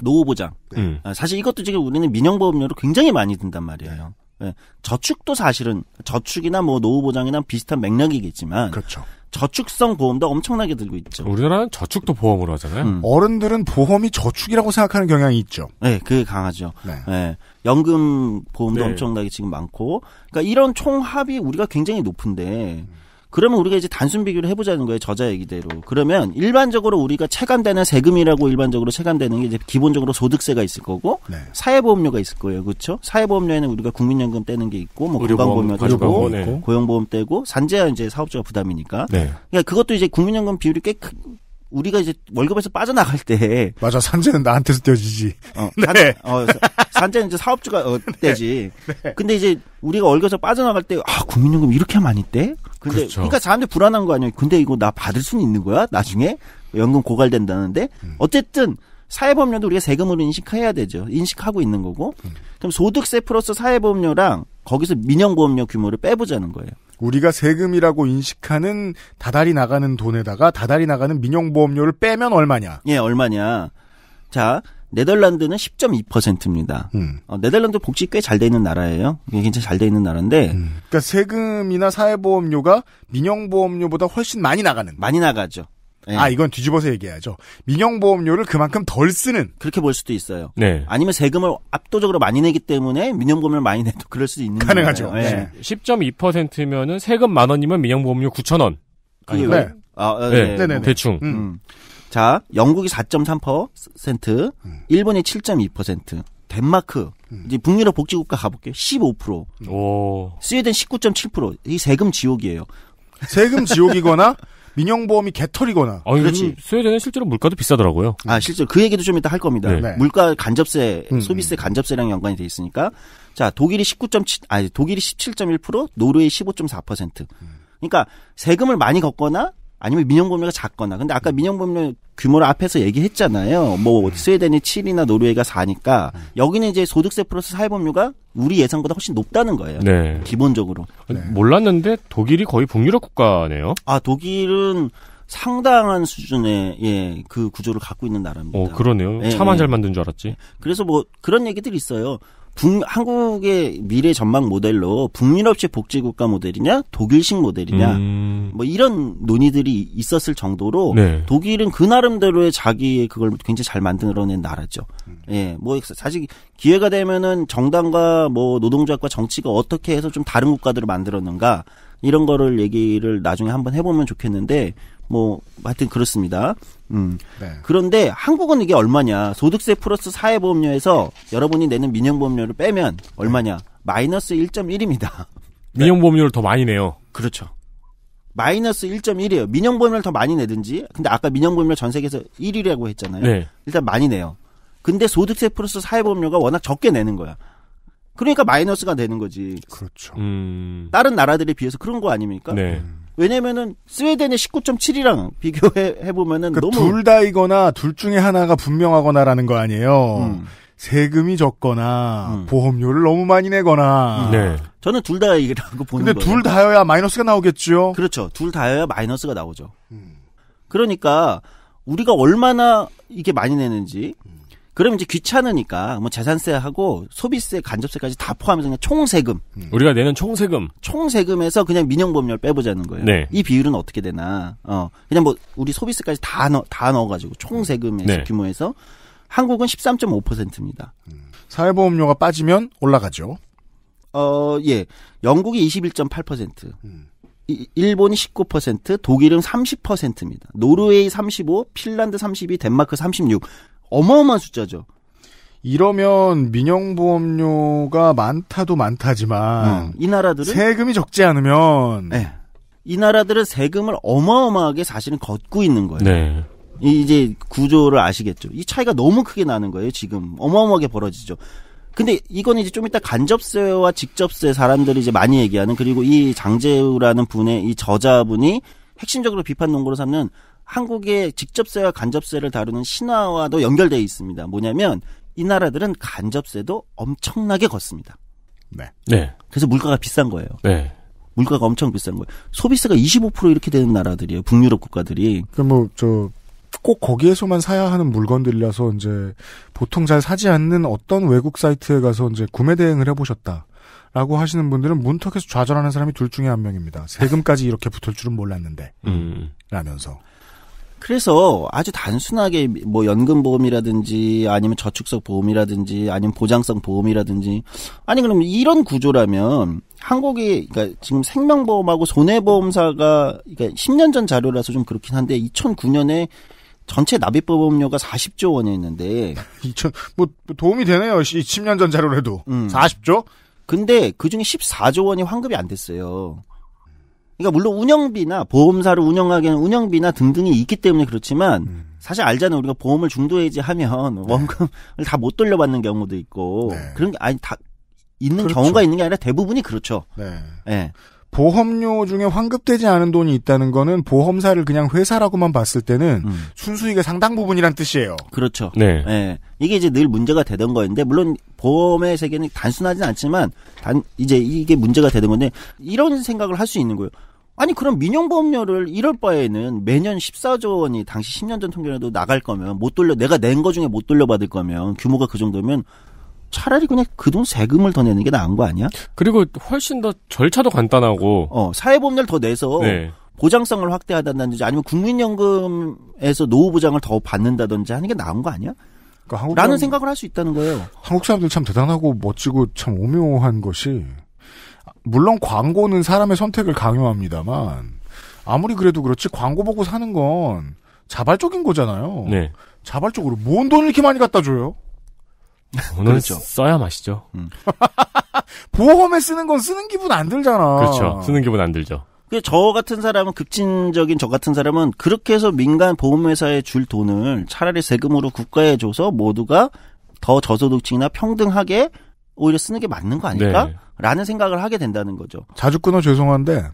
노후보장. 네. 음. 아, 사실 이것도 지금 우리는 민영보험료로 굉장히 많이 든단 말이에요. 네. 예. 저축도 사실은 저축이나 뭐 노후보장이나 비슷한 맥락이겠지만. 그렇죠. 저축성 보험도 엄청나게 들고 있죠. 우리나라는 저축도 보험으로 하잖아요. 음. 어른들은 보험이 저축이라고 생각하는 경향이 있죠. 네, 그게 강하죠. 네. 네. 연금 보험도 네. 엄청나게 지금 많고, 그러니까 이런 총합이 우리가 굉장히 높은데 음. 그러면 우리가 이제 단순 비교를 해보자는 거예요. 저자 얘기대로. 그러면 일반적으로 우리가 체감되는 세금이라고 일반적으로 체감되는 게 이제 기본적으로 소득세가 있을 거고 네. 사회보험료가 있을 거예요. 그렇죠? 사회보험료에는 우리가 국민연금 떼는 게 있고 뭐 건강보험료 떼고 네. 고용보험 떼고 산재야 이제 사업자가 부담이니까. 네. 그러니까 그것도 이제 국민연금 비율이 꽤 우리가 이제 월급에서 빠져나갈 때 맞아 산재는 나한테서 떼어지지. 어, 네. 산, 네. 어, 산재는 이제 사업주가 어, 네. 떼지. 네. 네. 근데 이제 우리가 월급에서 빠져나갈 때아 국민연금 이렇게 많이 떼? 근데 그렇죠. 그러니까 사람들 불안한 거 아니에요. 근데 이거 나 받을 수는 있는 거야 나중에 연금 고갈된다는데 음. 어쨌든 사회보험료도 우리가 세금으로 인식해야 되죠. 인식하고 있는 거고. 음. 그럼 소득세 플러스 사회보험료랑 거기서 민영보험료 규모를 빼보자는 거예요. 우리가 세금이라고 인식하는 다달이 나가는 돈에다가 다달이 나가는 민영보험료를 빼면 얼마냐? 예, 얼마냐. 자, 네덜란드는 10.2%입니다. 음. 어, 네덜란드 복지 꽤 잘 돼 있는 나라예요. 굉장히 잘 돼 있는 나라인데. 음. 그러니까 세금이나 사회보험료가 민영보험료보다 훨씬 많이 나가는. 많이 나가죠. 네. 아 이건 뒤집어서 얘기해야죠. 민영보험료를 그만큼 덜 쓰는 그렇게 볼 수도 있어요. 네. 아니면 세금을 압도적으로 많이 내기 때문에 민영보험료를 많이 내도 그럴 수도 있는 가능하죠. 네. 10.2%면은 세금 만 원이면 민영보험료 9천 원. 네. 아, 아, 네. 네. 네네 대충. 음. 음. 자, 영국이 4.3%, 음. 일본이 7.2%, 덴마크 음. 이제 북유럽 복지국가 가볼게요. 15%. 오. 스웨덴 19.7%. 이 세금 지옥이에요. 세금 지옥이거나 민영보험이 개털이거나. 아, 그렇지. 스웨덴은 실제로 물가도 비싸더라고요. 아, 실제로 그 얘기도 좀 이따 할 겁니다. 네. 네. 물가 간접세, 음, 음. 소비세 간접세랑 연관이 돼 있으니까. 자, 독일이 19.7, 아니, 독일이 17.1%, 노르웨이 15.4%. 음. 그러니까 세금을 많이 걷거나 아니면 민영법률가 작거나. 근데 아까 민영법률 규모를 앞에서 얘기했잖아요. 뭐 음. 스웨덴이 7이나 노르웨이가 4니까 음. 여기는 이제 소득세 플러스 사회법률가 우리 예상보다 훨씬 높다는 거예요. 네. 기본적으로. 네. 몰랐는데 독일이 거의 북유럽 국가네요. 아 독일은 상당한 수준의 예그 구조를 갖고 있는 나라입니다. 어 그러네요. 예, 차만 예. 잘 만든 줄 알았지. 그래서 뭐 그런 얘기들이 있어요. 북, 한국의 미래 전망 모델로 북유럽식 복지국가 모델이냐 독일식 모델이냐 음. 뭐 이런 논의들이 있었을 정도로 네. 독일은 그 나름대로의 자기의 그걸 굉장히 잘 만들어낸 나라죠. 음. 예, 뭐 사실 기회가 되면은 정당과 뭐 노동자과 정치가 어떻게 해서 좀 다른 국가들을 만들었는가 이런 거를 얘기를 나중에 한번 해보면 좋겠는데 뭐 하여튼 그렇습니다. 음. 네. 그런데 한국은 이게 얼마냐? 소득세 플러스 사회보험료에서 여러분이 내는 민영보험료를 빼면 얼마냐? 네. 마이너스 1.1입니다. 민영보험료를 더 많이 내요. 그렇죠. 마이너스 1.1이에요. 민영보험료를 더 많이 내든지. 근데 아까 민영보험료 전 세계에서 1위라고 했잖아요. 네. 일단 많이 내요. 근데 소득세 플러스 사회보험료가 워낙 적게 내는 거야. 그러니까 마이너스가 되는 거지. 그렇죠. 음... 다른 나라들에 비해서 그런 거 아닙니까? 네. 음. 왜냐면은 스웨덴의 19.7이랑 비교해 보면은 그 너무 둘 다이거나 둘 중에 하나가 분명하거나라는 거 아니에요. 음. 세금이 적거나 음. 보험료를 너무 많이 내거나. 음. 네. 저는 둘 다이라고 보는 데 거예요. 근데 둘 다여야 마이너스가 나오겠죠. 그렇죠. 둘 다여야 마이너스가 나오죠. 음. 그러니까 우리가 얼마나 이게 많이 내는지 음. 그럼 이제 귀찮으니까 뭐 재산세하고 소비세, 간접세까지 다 포함해서 그냥 총세금. 음. 우리가 내는 총세금. 총세금에서 그냥 민영법률 빼보자는 거예요. 네. 이 비율은 어떻게 되나. 어. 그냥 뭐 우리 소비세까지 다 넣어, 다 넣어가지고 총세금의 네. 규모에서 한국은 13.5%입니다. 음. 사회보험료가 빠지면 올라가죠. 어, 예. 영국이 21.8%. 음. 일본이 19%, 독일은 30%입니다. 노르웨이 35, 핀란드 32, 덴마크 36. 어마어마한 숫자죠. 이러면 민영보험료가 많다도 많다지만 음, 이 나라들은 세금이 적지 않으면 네. 이 나라들은 세금을 어마어마하게 사실은 걷고 있는 거예요. 네. 이제 구조를 아시겠죠. 이 차이가 너무 크게 나는 거예요. 지금 어마어마하게 벌어지죠. 근데 이건 이제 좀 이따 간접세와 직접세 사람들이 이제 많이 얘기하는 그리고 이 장재우라는 분의 이 저자분이 핵심적으로 비판 농구로 삼는 한국의 직접세와 간접세를 다루는 신화와도 연결돼 있습니다. 뭐냐면 이 나라들은 간접세도 엄청나게 걷습니다. 네. 네. 그래서 물가가 비싼 거예요. 네. 물가가 엄청 비싼 거예요. 소비세가 25% 이렇게 되는 나라들이에요. 북유럽 국가들이. 그뭐저 그러니까 꼭 거기에서만 사야 하는 물건들이라서 이제 보통 잘 사지 않는 어떤 외국 사이트에 가서 이제 구매 대행을 해보셨다. 라고 하시는 분들은 문턱에서 좌절하는 사람이 둘 중에 한 명입니다. 세금까지 이렇게 붙을 줄은 몰랐는데. 음. 라면서. 그래서 아주 단순하게 뭐 연금 보험이라든지 아니면 저축성 보험이라든지 아니면 보장성 보험이라든지 아니 그럼 이런 구조라면 한국이 그러니까 지금 생명보험하고 손해보험사가 그러니까 10년 전 자료라서 좀 그렇긴 한데 2009년에 전체 납입 보험료가 40조 원이었는데 2000, 뭐 도움이 되네요. 10년 전 자료라도 음. 40조? 근데 그 중에 14조 원이 환급이 안 됐어요. 그러니까 물론 운영비나 보험사를 운영하기 에는 운영비나 등등이 있기 때문에 그렇지만 음. 사실 알잖아요. 우리가 보험을 중도 해지하면 네. 원금을 다 못 돌려받는 경우도 있고 네. 그런 게 아니 다 있는 그렇죠. 경우가 있는 게 아니라 대부분이 그렇죠. 네. 네. 보험료 중에 환급되지 않은 돈이 있다는 거는 보험사를 그냥 회사라고만 봤을 때는 음. 순수익의 상당 부분이란 뜻이에요. 그렇죠. 네. 네. 이게 이제 늘 문제가 되던 거였는데 물론 보험의 세계는 단순하진 않지만 단 이제 이게 문제가 되던 건데 이런 생각을 할 수 있는 거예요. 아니 그럼 민영보험료를 이럴 바에는 매년 14조 원이 당시 10년 전통계로도 나갈 거면 못 돌려 내가 낸 거 중에 못 돌려받을 거면 규모가 그 정도면 차라리 그냥 그 돈 세금을 더 내는 게 나은 거 아니야? 그리고 훨씬 더 절차도 간단하고 어, 사회보험료를 더 내서 네. 보장성을 확대하다든지 아니면 국민연금에서 노후 보장을 더 받는다든지 하는 게 나은 거 아니야? 그러니까 라는 사람, 생각을 할 수 있다는 거예요. 한국 사람들 참 대단하고 멋지고 참 오묘한 것이 물론 광고는 사람의 선택을 강요합니다만 아무리 그래도 그렇지 광고 보고 사는 건 자발적인 거잖아요. 네. 자발적으로 뭔 돈을 이렇게 많이 갖다 줘요? 오늘 그렇죠. 써야 맛이죠. 음. 보험에 쓰는 건 쓰는 기분 안 들잖아. 그렇죠. 쓰는 기분 안 들죠. 그 저 같은 사람은 급진적인 저 같은 사람은 그렇게 해서 민간 보험회사에 줄 돈을 차라리 세금으로 국가에 줘서 모두가 더 저소득층이나 평등하게 오히려 쓰는 게 맞는 거 아닐까라는 네. 생각을 하게 된다는 거죠. 자주 끊어 죄송한데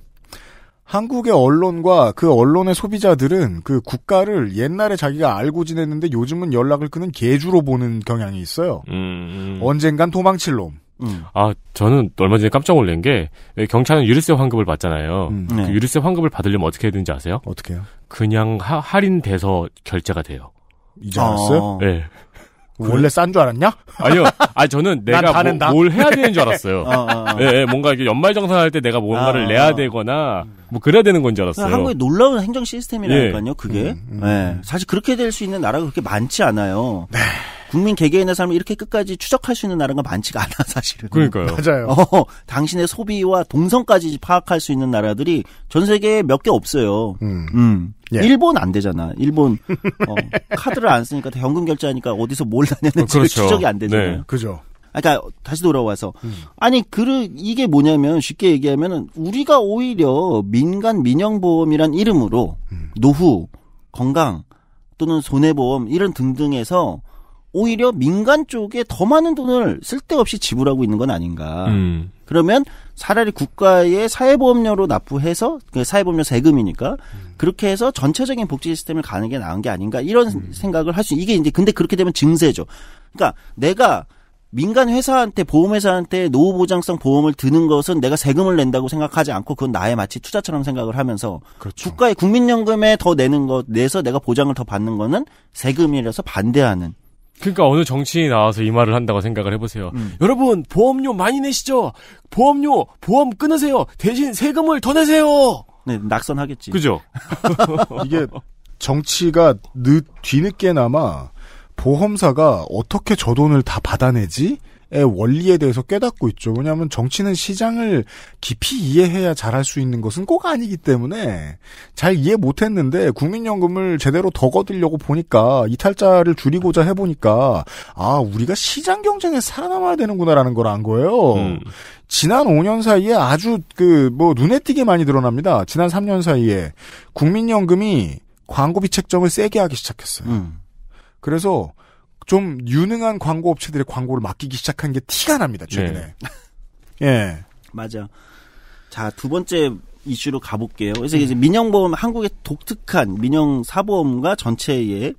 한국의 언론과 그 언론의 소비자들은 그 국가를 옛날에 자기가 알고 지냈는데 요즘은 연락을 끄는 개주로 보는 경향이 있어요. 음, 음, 언젠간 도망칠 놈. 음. 아, 저는 얼마 전에 깜짝 놀란 게, 예, 경찰은 유류세 환급을 받잖아요. 음, 그 네. 유류세 환급을 받으려면 어떻게 해야 되는지 아세요? 어떻게 해요? 그냥 하, 할인돼서 결제가 돼요. 이제 알았어요? 아. 네. 그 원래 싼 줄 알았냐? 아니요. 아 저는 내가 뭐, 뭘 해야 되는 줄 알았어요. 어, 어, 어. 예, 예 뭔가 이게 연말정산할 때 내가 뭔가를 아, 내야 아. 되거나 뭐 그래야 되는 건줄 그러니까 알았어요. 한국의 놀라운 행정 시스템이라니까요. 예. 그게 음, 음. 음. 예, 사실 그렇게 될 수 있는 나라가 그렇게 많지 않아요. 네. 국민 개개인의 삶을 이렇게 끝까지 추적할 수 있는 나라가 많지가 않아 사실은. 그러니까요. 맞아요. 어, 당신의 소비와 동선까지 파악할 수 있는 나라들이 전 세계에 몇 개 없어요. 음. 음. 예. 일본 안 되잖아. 일본 어, 카드를 안 쓰니까 다 현금 결제하니까 어디서 뭘 다녔는지 그렇죠. 추적이 안 되잖아요. 네. 그죠. 아, 그러니까 다시 돌아와서 음. 아니 그 이게 뭐냐면 쉽게 얘기하면은 우리가 오히려 민간 민영보험이란 이름으로 음. 노후, 건강 또는 손해보험 이런 등등에서 오히려 민간 쪽에 더 많은 돈을 쓸데없이 지불하고 있는 건 아닌가. 음. 그러면 차라리 국가의 사회보험료로 납부해서 그 사회보험료 세금이니까 음. 그렇게 해서 전체적인 복지 시스템을 가는 게 나은 게 아닌가 이런 음. 생각을 할 수 이게 이제 근데 그렇게 되면 증세죠. 그러니까 내가 민간 회사한테 보험회사한테 노후 보장성 보험을 드는 것은 내가 세금을 낸다고 생각하지 않고 그건 나의 마치 투자처럼 생각을 하면서 그렇죠. 국가의 국민연금에 더 내는 것 내서 내가 보장을 더 받는 거는 세금이라서 반대하는 그러니까 어느 정치인이 나와서 이 말을 한다고 생각을 해보세요. 음. 여러분 보험료 많이 내시죠. 보험료 보험 끊으세요. 대신 세금을 더 내세요. 네 낙선하겠지. 그죠? 이게 정치가 늦 뒤늦게나마 보험사가 어떻게 저 돈을 다 받아내지? 원리에 대해서 깨닫고 있죠. 왜냐하면 정치는 시장을 깊이 이해해야 잘할 수 있는 것은 꼭 아니기 때문에 잘 이해 못했는데 국민연금을 제대로 더 거들려고 보니까 이탈자를 줄이고자 해보니까 아 우리가 시장 경쟁에 살아남아야 되는구나라는 걸 안 거예요. 음. 지난 5년 사이에 아주 그 뭐 눈에 띄게 많이 드러납니다. 지난 3년 사이에 국민연금이 광고비 책정을 세게 하기 시작했어요. 음. 그래서 좀 유능한 광고 업체들의 광고를 맡기기 시작한 게 티가 납니다 최근에. 예. 예. 맞아. 자 두 번째 이슈로 가볼게요. 그래서 이제 음. 민영보험 한국의 독특한 민영 사보험과 전체의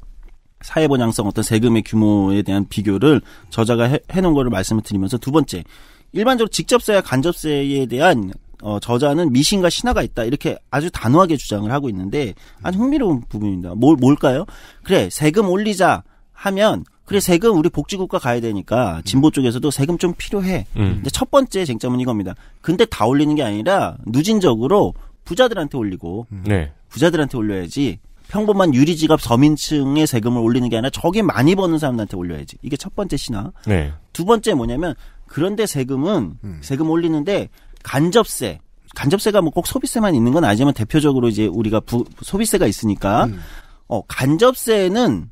사회 b o 성 어떤 세금의 규모에 대한 비교를 저자가 해, 해놓은 거를 말씀을 드리면서 두 번째 일반적으로 직접세와 간접세에 대한 어, 저자는 미신과 신화가 있다. 이렇게 아주 단호하게 주장을 하고 있는데, 아주 흥미로운 부분입니다. 뭘, 뭘까요? 그래, 세금 올리자 하면 그래 세금 우리 복지국가 가야 되니까 진보 음. 쪽에서도 세금 좀 필요해. 음. 근데 첫 번째 쟁점은 이겁니다. 근데 다 올리는 게 아니라 누진적으로 부자들한테 올리고 음. 네. 부자들한테 올려야지 평범한 유리지갑 서민층의 세금을 올리는 게 아니라 저게 많이 버는 사람들한테 올려야지. 이게 첫 번째 신화. 네. 두 번째 뭐냐면 그런데 세금은 음. 세금 올리는데 간접세 간접세가 뭐 꼭 소비세만 있는 건 아니지만 대표적으로 이제 우리가 부, 소비세가 있으니까 음. 어 간접세는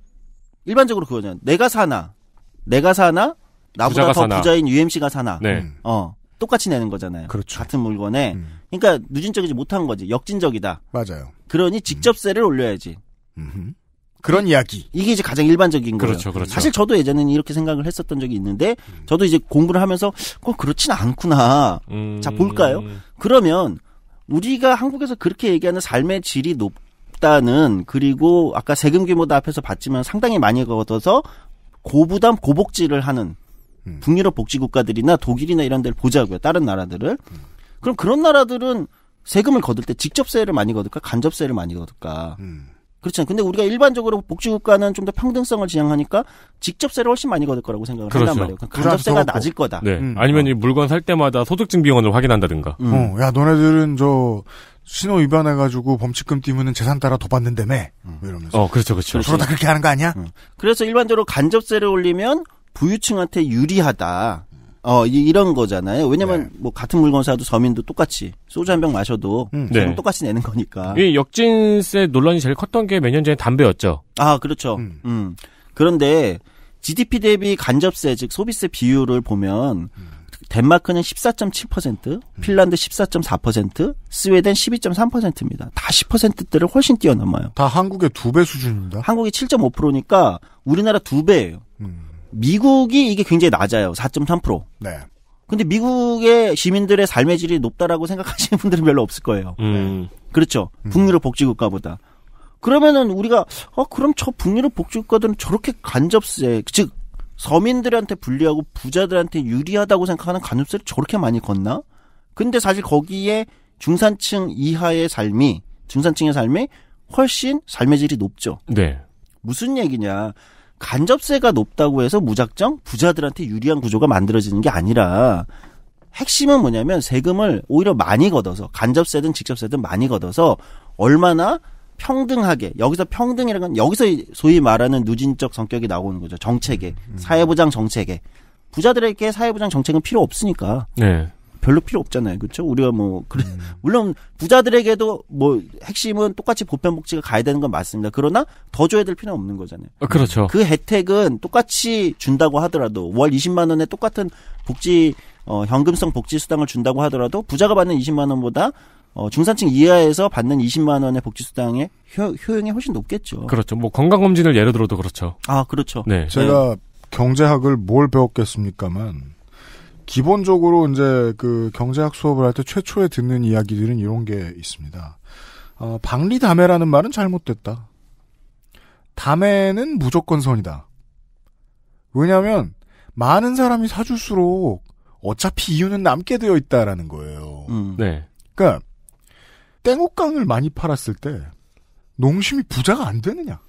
일반적으로 그거는 내가 사나 내가 사나 나보다 더 사나. 부자인 UMC가 사나 네. 어 똑같이 내는 거잖아요. 그렇죠. 같은 물건에 음. 그러니까 누진적이지 못한 거지 역진적이다. 맞아요. 그러니 직접세를 음. 올려야지. 음흠. 그런 이, 야기 이게 이제 가장 일반적인 거예요. 그렇죠, 그렇죠. 사실 저도 예전에는 이렇게 생각을 했었던 적이 있는데 저도 이제 공부를 하면서 그 그렇진 않구나. 자 음. 볼까요? 그러면 우리가 한국에서 그렇게 얘기하는 삶의 질이 높 어다는 그리고 아까 세금 규모도 앞에서 봤지만 상당히 많이 걷어서 고부담 고복지를 하는 음. 북유럽 복지 국가들이나 독일이나 이런 데를 보자고요. 다른 나라들을. 음. 그럼 그런 나라들은 세금을 거둘 때 직접세를 많이 거둘까 간접세를 많이 거둘까? 그렇죠. 근데 우리가 일반적으로 복지국가는 좀 더 평등성을 지향하니까 직접세를 훨씬 많이 거둘 거라고 생각을 그렇죠. 한단 말이에요. 그러니까 간접세가 낮을 거다. 네. 음. 아니면 이 어. 물건 살 때마다 소득증빙원을 확인한다든가. 음. 어, 야, 너네들은 저 신호 위반해가지고 범칙금 띄면은 재산 따라 더 받는다며 응. 이러면서 어 그렇죠 그렇죠 서로 다 그렇게 하는 거 아니야? 응. 음. 그래서 일반적으로 간접세를 올리면 부유층한테 유리하다 어 이, 런 거잖아요 왜냐면 네. 뭐 같은 물건 사도 서민도 똑같이 소주 한 병 마셔도 음. 네. 똑같이 내는 거니까 이 역진세 논란이 제일 컸던 게 몇 년 전에 담배였죠 아 그렇죠 음. 음. 그런데 GDP 대비 간접세 즉 소비세 비율을 보면 음. 덴마크는 14.7%, 핀란드 14.4%, 스웨덴 12.3%입니다. 다 10%대를 훨씬 뛰어넘어요. 다 한국의 두 배 수준입니다. 한국이 7.5%니까 우리나라 두 배예요. 음. 미국이 이게 굉장히 낮아요. 4.3%. 네. 근데 미국의 시민들의 삶의 질이 높다라고 생각하시는 분들은 별로 없을 거예요. 음. 네. 그렇죠. 음. 북유럽 복지국가보다. 그러면은 우리가 어 그럼 저 북유럽 복지국가들은 저렇게 간접세 즉 서민들한테 불리하고 부자들한테 유리하다고 생각하는 간흡세를 저렇게 많이 걷나? 근데 사실 거기에 중산층 이하의 삶이 중산층의 삶이 훨씬 삶의 질이 높죠. 네. 무슨 얘기냐? 간접세가 높다고 해서 무작정 부자들한테 유리한 구조가 만들어지는 게 아니라 핵심은 뭐냐면 세금을 오히려 많이 걷어서 간접세든 직접세든 많이 걷어서 얼마나 평등하게 여기서 평등이라는 건 여기서 소위 말하는 누진적 성격이 나오는 거죠. 정책에 음. 사회보장 정책에 부자들에게 사회보장 정책은 필요 없으니까. 네. 별로 필요 없잖아요. 그렇죠? 우리가 뭐 그래 음. 물론 부자들에게도 뭐 핵심은 똑같이 보편 복지가 가야 되는 건 맞습니다. 그러나 더 줘야 될 필요는 없는 거잖아요. 어, 그렇죠. 그 혜택은 똑같이 준다고 하더라도 월 20만 원에 똑같은 복지 어 현금성 복지 수당을 준다고 하더라도 부자가 받는 20만 원보다 어, 중산층 이하에서 받는 20만 원의 복지수당의 효, 효용이 훨씬 높겠죠. 그렇죠. 뭐 건강검진을 예를 들어도 그렇죠. 아, 그렇죠. 네. 제가 네. 경제학을 뭘 배웠겠습니까만 기본적으로 이제 그 경제학 수업을 할 때 최초에 듣는 이야기들은 이런 게 있습니다. 어, 방리담회라는 말은 잘못됐다. 담해는 무조건 선이다. 왜냐하면 많은 사람이 사줄수록 어차피 이유는 남게 되어 있다라는 거예요. 음. 네. 그러니까 땡옥강을 많이 팔았을 때 농심이 부자가 안 되느냐?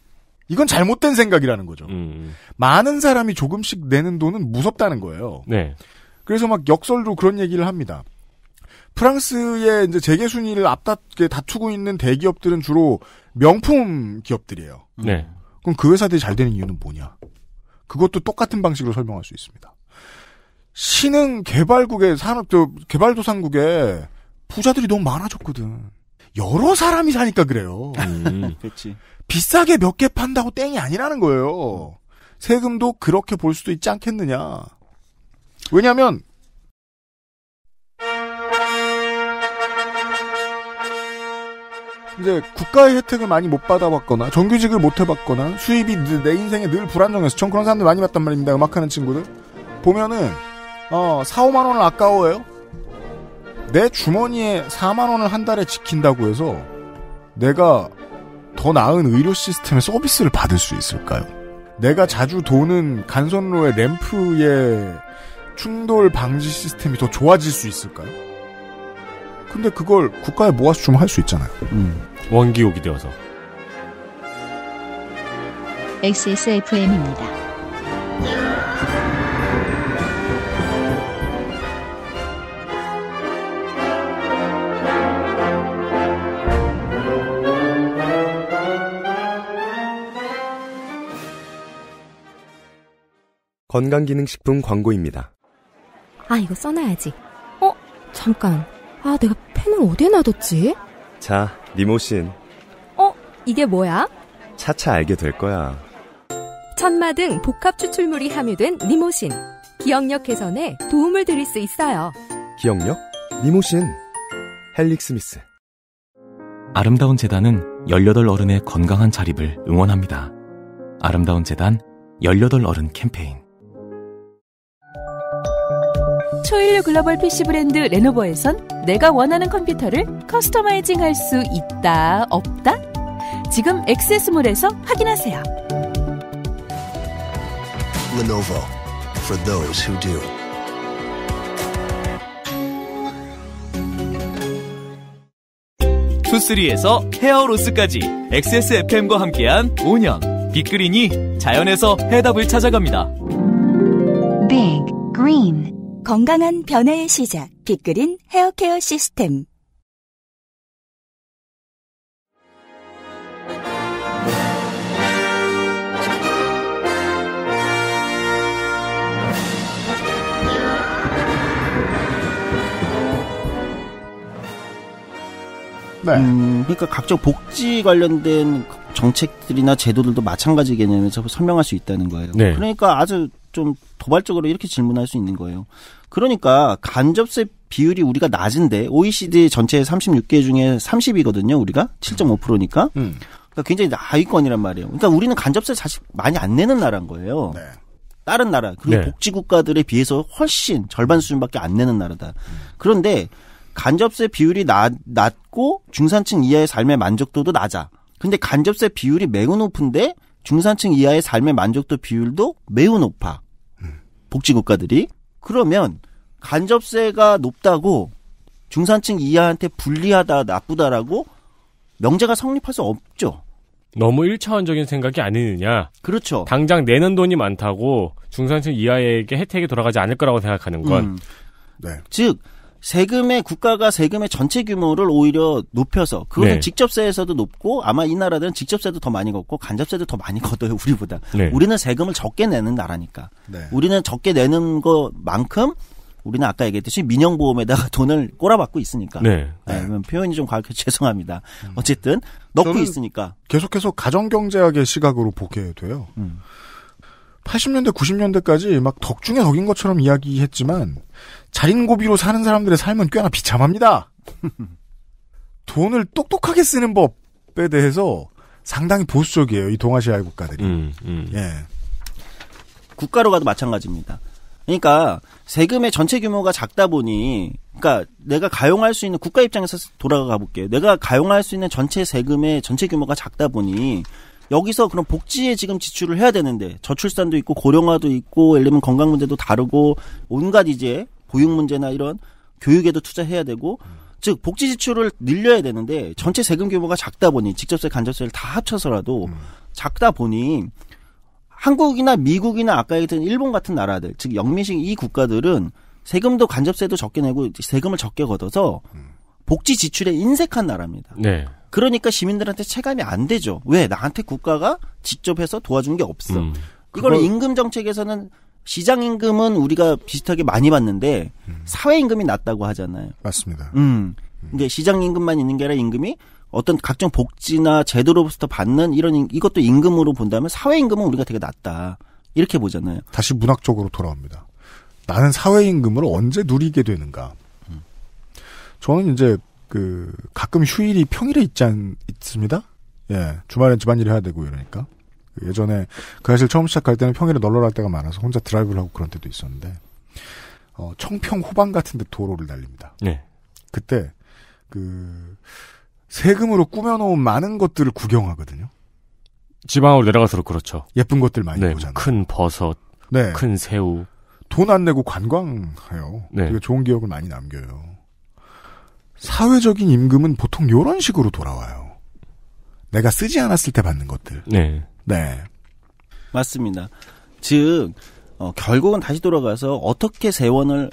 이건 잘못된 생각이라는 거죠. 음. 많은 사람이 조금씩 내는 돈은 무섭다는 거예요. 네. 그래서 막 역설로 그런 얘기를 합니다. 프랑스의 이제 재계 순위를 앞다게 다투고 있는 대기업들은 주로 명품 기업들이에요. 네. 그럼 그 회사들이 잘 되는 이유는 뭐냐? 그것도 똑같은 방식으로 설명할 수 있습니다. 신흥 개발국의 산업, 개발도상국에 부자들이 너무 많아졌거든. 여러 사람이 사니까 그래요. 음. 그렇지. 비싸게 몇 개 판다고 땡이 아니라는 거예요. 세금도 그렇게 볼 수도 있지 않겠느냐. 왜냐하면 이제 국가의 혜택을 많이 못 받아봤거나 정규직을 못 해봤거나 수입이 내 인생에 늘 불안정해서 전 그런 사람들 많이 봤단 말입니다. 음악하는 친구들 보면은 어 4, 5만 원을 아까워해요. 내 주머니에 4만 원을 한 달에 지킨다고 해서 내가 더 나은 의료 시스템의 서비스를 받을 수 있을까요? 내가 자주 도는 간선로의 램프의 충돌 방지 시스템이 더 좋아질 수 있을까요? 근데 그걸 국가에 모아서 좀 할 수 있잖아요. 음. 원기옥이 되어서. XSFM입니다. 건강기능식품 광고입니다. 아, 이거 써놔야지. 어? 잠깐. 아, 내가 펜을 어디에 놔뒀지? 자, 니모신 어? 이게 뭐야? 차차 알게 될 거야. 천마 등 복합 추출물이 함유된 니모신 기억력 개선에 도움을 드릴 수 있어요. 기억력? 니모신 헬릭 스미스. 아름다운 재단은 18 어른의 건강한 자립을 응원합니다. 아름다운 재단 18 어른 캠페인 초일류 글로벌 PC 브랜드 레노버에선 내가 원하는 컴퓨터를 커스터마이징 할 수 있다, 없다? 지금 액세스몰에서 확인하세요. Lenovo for those who do. 투쓰리에서 헤어로스까지 XSFM과 함께한 5년 빅그린이 자연에서 해답을 찾아갑니다. Big Green 건강한 변화의 시작, 빅그린 헤어케어 시스템. 네. 음, 그러니까 각종 복지 관련된 정책들이나 제도들도 마찬가지 개념에서 설명할 수 있다는 거예요. 네. 그러니까 아주 좀 도발적으로 이렇게 질문할 수 있는 거예요. 그러니까 간접세 비율이 우리가 낮은데 OECD 전체 의 36개 중에 30이거든요. 우리가 7.5%니까. 음. 그러니까 굉장히 하위권이란 말이에요. 그러니까 우리는 간접세 사실 많이 안 내는 나라인 거예요. 네. 다른 나라 그리고 네. 복지 국가들에 비해서 훨씬 절반 수준밖에 안 내는 나라다. 그런데 간접세 비율이 낮, 낮고 중산층 이하의 삶의 만족도도 낮아. 근데 간접세 비율이 매우 높은데 중산층 이하의 삶의 만족도 비율도 매우 높아. 음. 복지 국가들이 그러면 간접세가 높다고 중산층 이하한테 불리하다 나쁘다라고 명제가 성립할 수 없죠. 너무 1차원적인 생각이 아니느냐. 그렇죠. 당장 내는 돈이 많다고 중산층 이하에게 혜택이 돌아가지 않을 거라고 생각하는 건. 음. 네. 즉 세금의 국가가 세금의 전체 규모를 오히려 높여서 그것은 네. 직접세에서도 높고 아마 이 나라들은 직접세도 더 많이 걷고 간접세도 더 많이 걷어요 우리보다 네. 우리는 세금을 적게 내는 나라니까 네. 우리는 적게 내는 것만큼 우리는 아까 얘기했듯이 민영보험에다가 돈을 꼬라박고 있으니까 네. 네, 네. 표현이 좀 과격해 죄송합니다 음. 어쨌든 넣고 있으니까 계속해서 가정경제학의 시각으로 보게 돼요 음. 80년대 90년대까지 막 덕중에 덕인 것처럼 이야기했지만 자린고비로 사는 사람들의 삶은 꽤나 비참합니다. 돈을 똑똑하게 쓰는 법에 대해서 상당히 보수적이에요. 이 동아시아 의 국가들이. 음, 음. 예. 국가로 가도 마찬가지입니다. 그러니까 세금의 전체 규모가 작다 보니 그러니까 내가 가용할 수 있는 국가 입장에서 돌아가 볼게요. 내가 가용할 수 있는 전체 세금의 전체 규모가 작다 보니 여기서 그럼 복지에 지금 지출을 해야 되는데 저출산도 있고 고령화도 있고 예를 들면 건강 문제도 다르고 온갖 이제 보육 문제나 이런 교육에도 투자해야 되고 음. 즉 복지 지출을 늘려야 되는데 전체 세금 규모가 작다 보니 직접세 간접세를 다 합쳐서라도 음. 작다 보니 한국이나 미국이나 아까 얘기했던 일본 같은 나라들 즉 영미식 이 국가들은 세금도 간접세도 적게 내고 세금을 적게 걷어서 음. 복지 지출에 인색한 나라입니다. 네. 그러니까 시민들한테 체감이 안 되죠. 왜 나한테 국가가 직접 해서 도와준 게 없어. 음. 이걸 그걸... 임금 정책에서는 시장 임금은 우리가 비슷하게 많이 받는데 음. 사회 임금이 낮다고 하잖아요. 맞습니다. 음. 근데 음. 시장 임금만 있는 게 아니라 임금이 어떤 각종 복지나 제도로부터 받는 이런 이것도 임금으로 본다면 사회 임금은 우리가 되게 낮다. 이렇게 보잖아요. 다시 문학적으로 돌아옵니다. 나는 사회 임금을 언제 누리게 되는가? 음. 저는 이제 그 가끔 휴일이 평일에 있지 않, 있습니다. 예, 주말엔 집안일 해야 되고 이러니까 예전에 그 사실 처음 시작할 때는 평일에 널널할 때가 많아서 혼자 드라이브를 하고 그런 때도 있었는데 어, 청평 호방 같은 데 도로를 달립니다. 네. 그때 그 세금으로 꾸며놓은 많은 것들을 구경하거든요. 지방으로 내려가서 그렇죠. 예쁜 것들 많이 네, 보잖아요. 큰 버섯, 네. 큰 새우. 돈 안 내고 관광해요. 네. 되게 좋은 기억을 많이 남겨요. 사회적인 임금은 보통 이런 식으로 돌아와요. 내가 쓰지 않았을 때 받는 것들. 네. 네. 맞습니다. 즉, 어, 결국은 다시 돌아가서 어떻게 재원을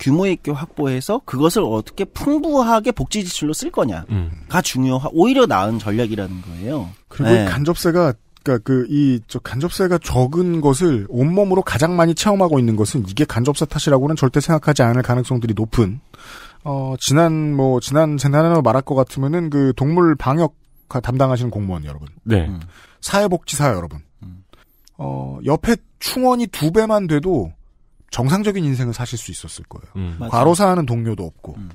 규모 있게 확보해서 그것을 어떻게 풍부하게 복지 지출로 쓸 거냐가 음. 중요하 오히려 나은 전략이라는 거예요. 그리고 네. 간접세가 그러니까 그이저 간접세가 적은 것을 온몸으로 가장 많이 체험하고 있는 것은 이게 간접세 탓이라고는 절대 생각하지 않을 가능성들이 높은 어 지난 뭐 지난 재난으로 말할 것 같으면은 그 동물 방역 담당하시는 공무원 여러분. 네. 음. 사회복지사 여러분. 어, 옆에 충원이 두 배만 돼도 정상적인 인생을 사실 수 있었을 거예요. 음. 과로사하는 동료도 없고. 음.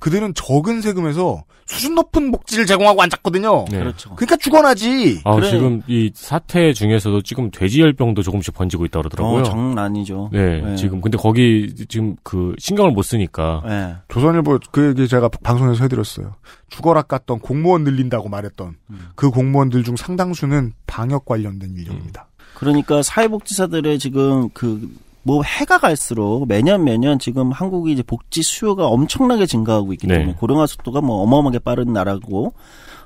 그들은 적은 세금에서 수준 높은 복지를 제공하고 앉았거든요. 네. 그렇죠. 그러니까 죽어나지. 아, 그래. 지금 이 사태 중에서도 지금 돼지열병도 조금씩 번지고 있다 그러더라고요. 어, 장난 아죠 네, 네, 지금 근데 거기 지금 그 신경을 못 쓰니까. 네. 조선일보 그 얘기 제가 방송에서 해드렸어요. 죽어라 깠던 공무원 늘린다고 말했던 음. 그 공무원들 중 상당수는 방역 관련된 음. 인력입니다. 음. 그러니까 사회복지사들의 지금 그뭐 해가 갈수록 매년 매년 지금 한국이 이제 복지 수요가 엄청나게 증가하고 있기 네. 때문에 네. 고령화 속도가 뭐 어마어마하게 빠른 나라고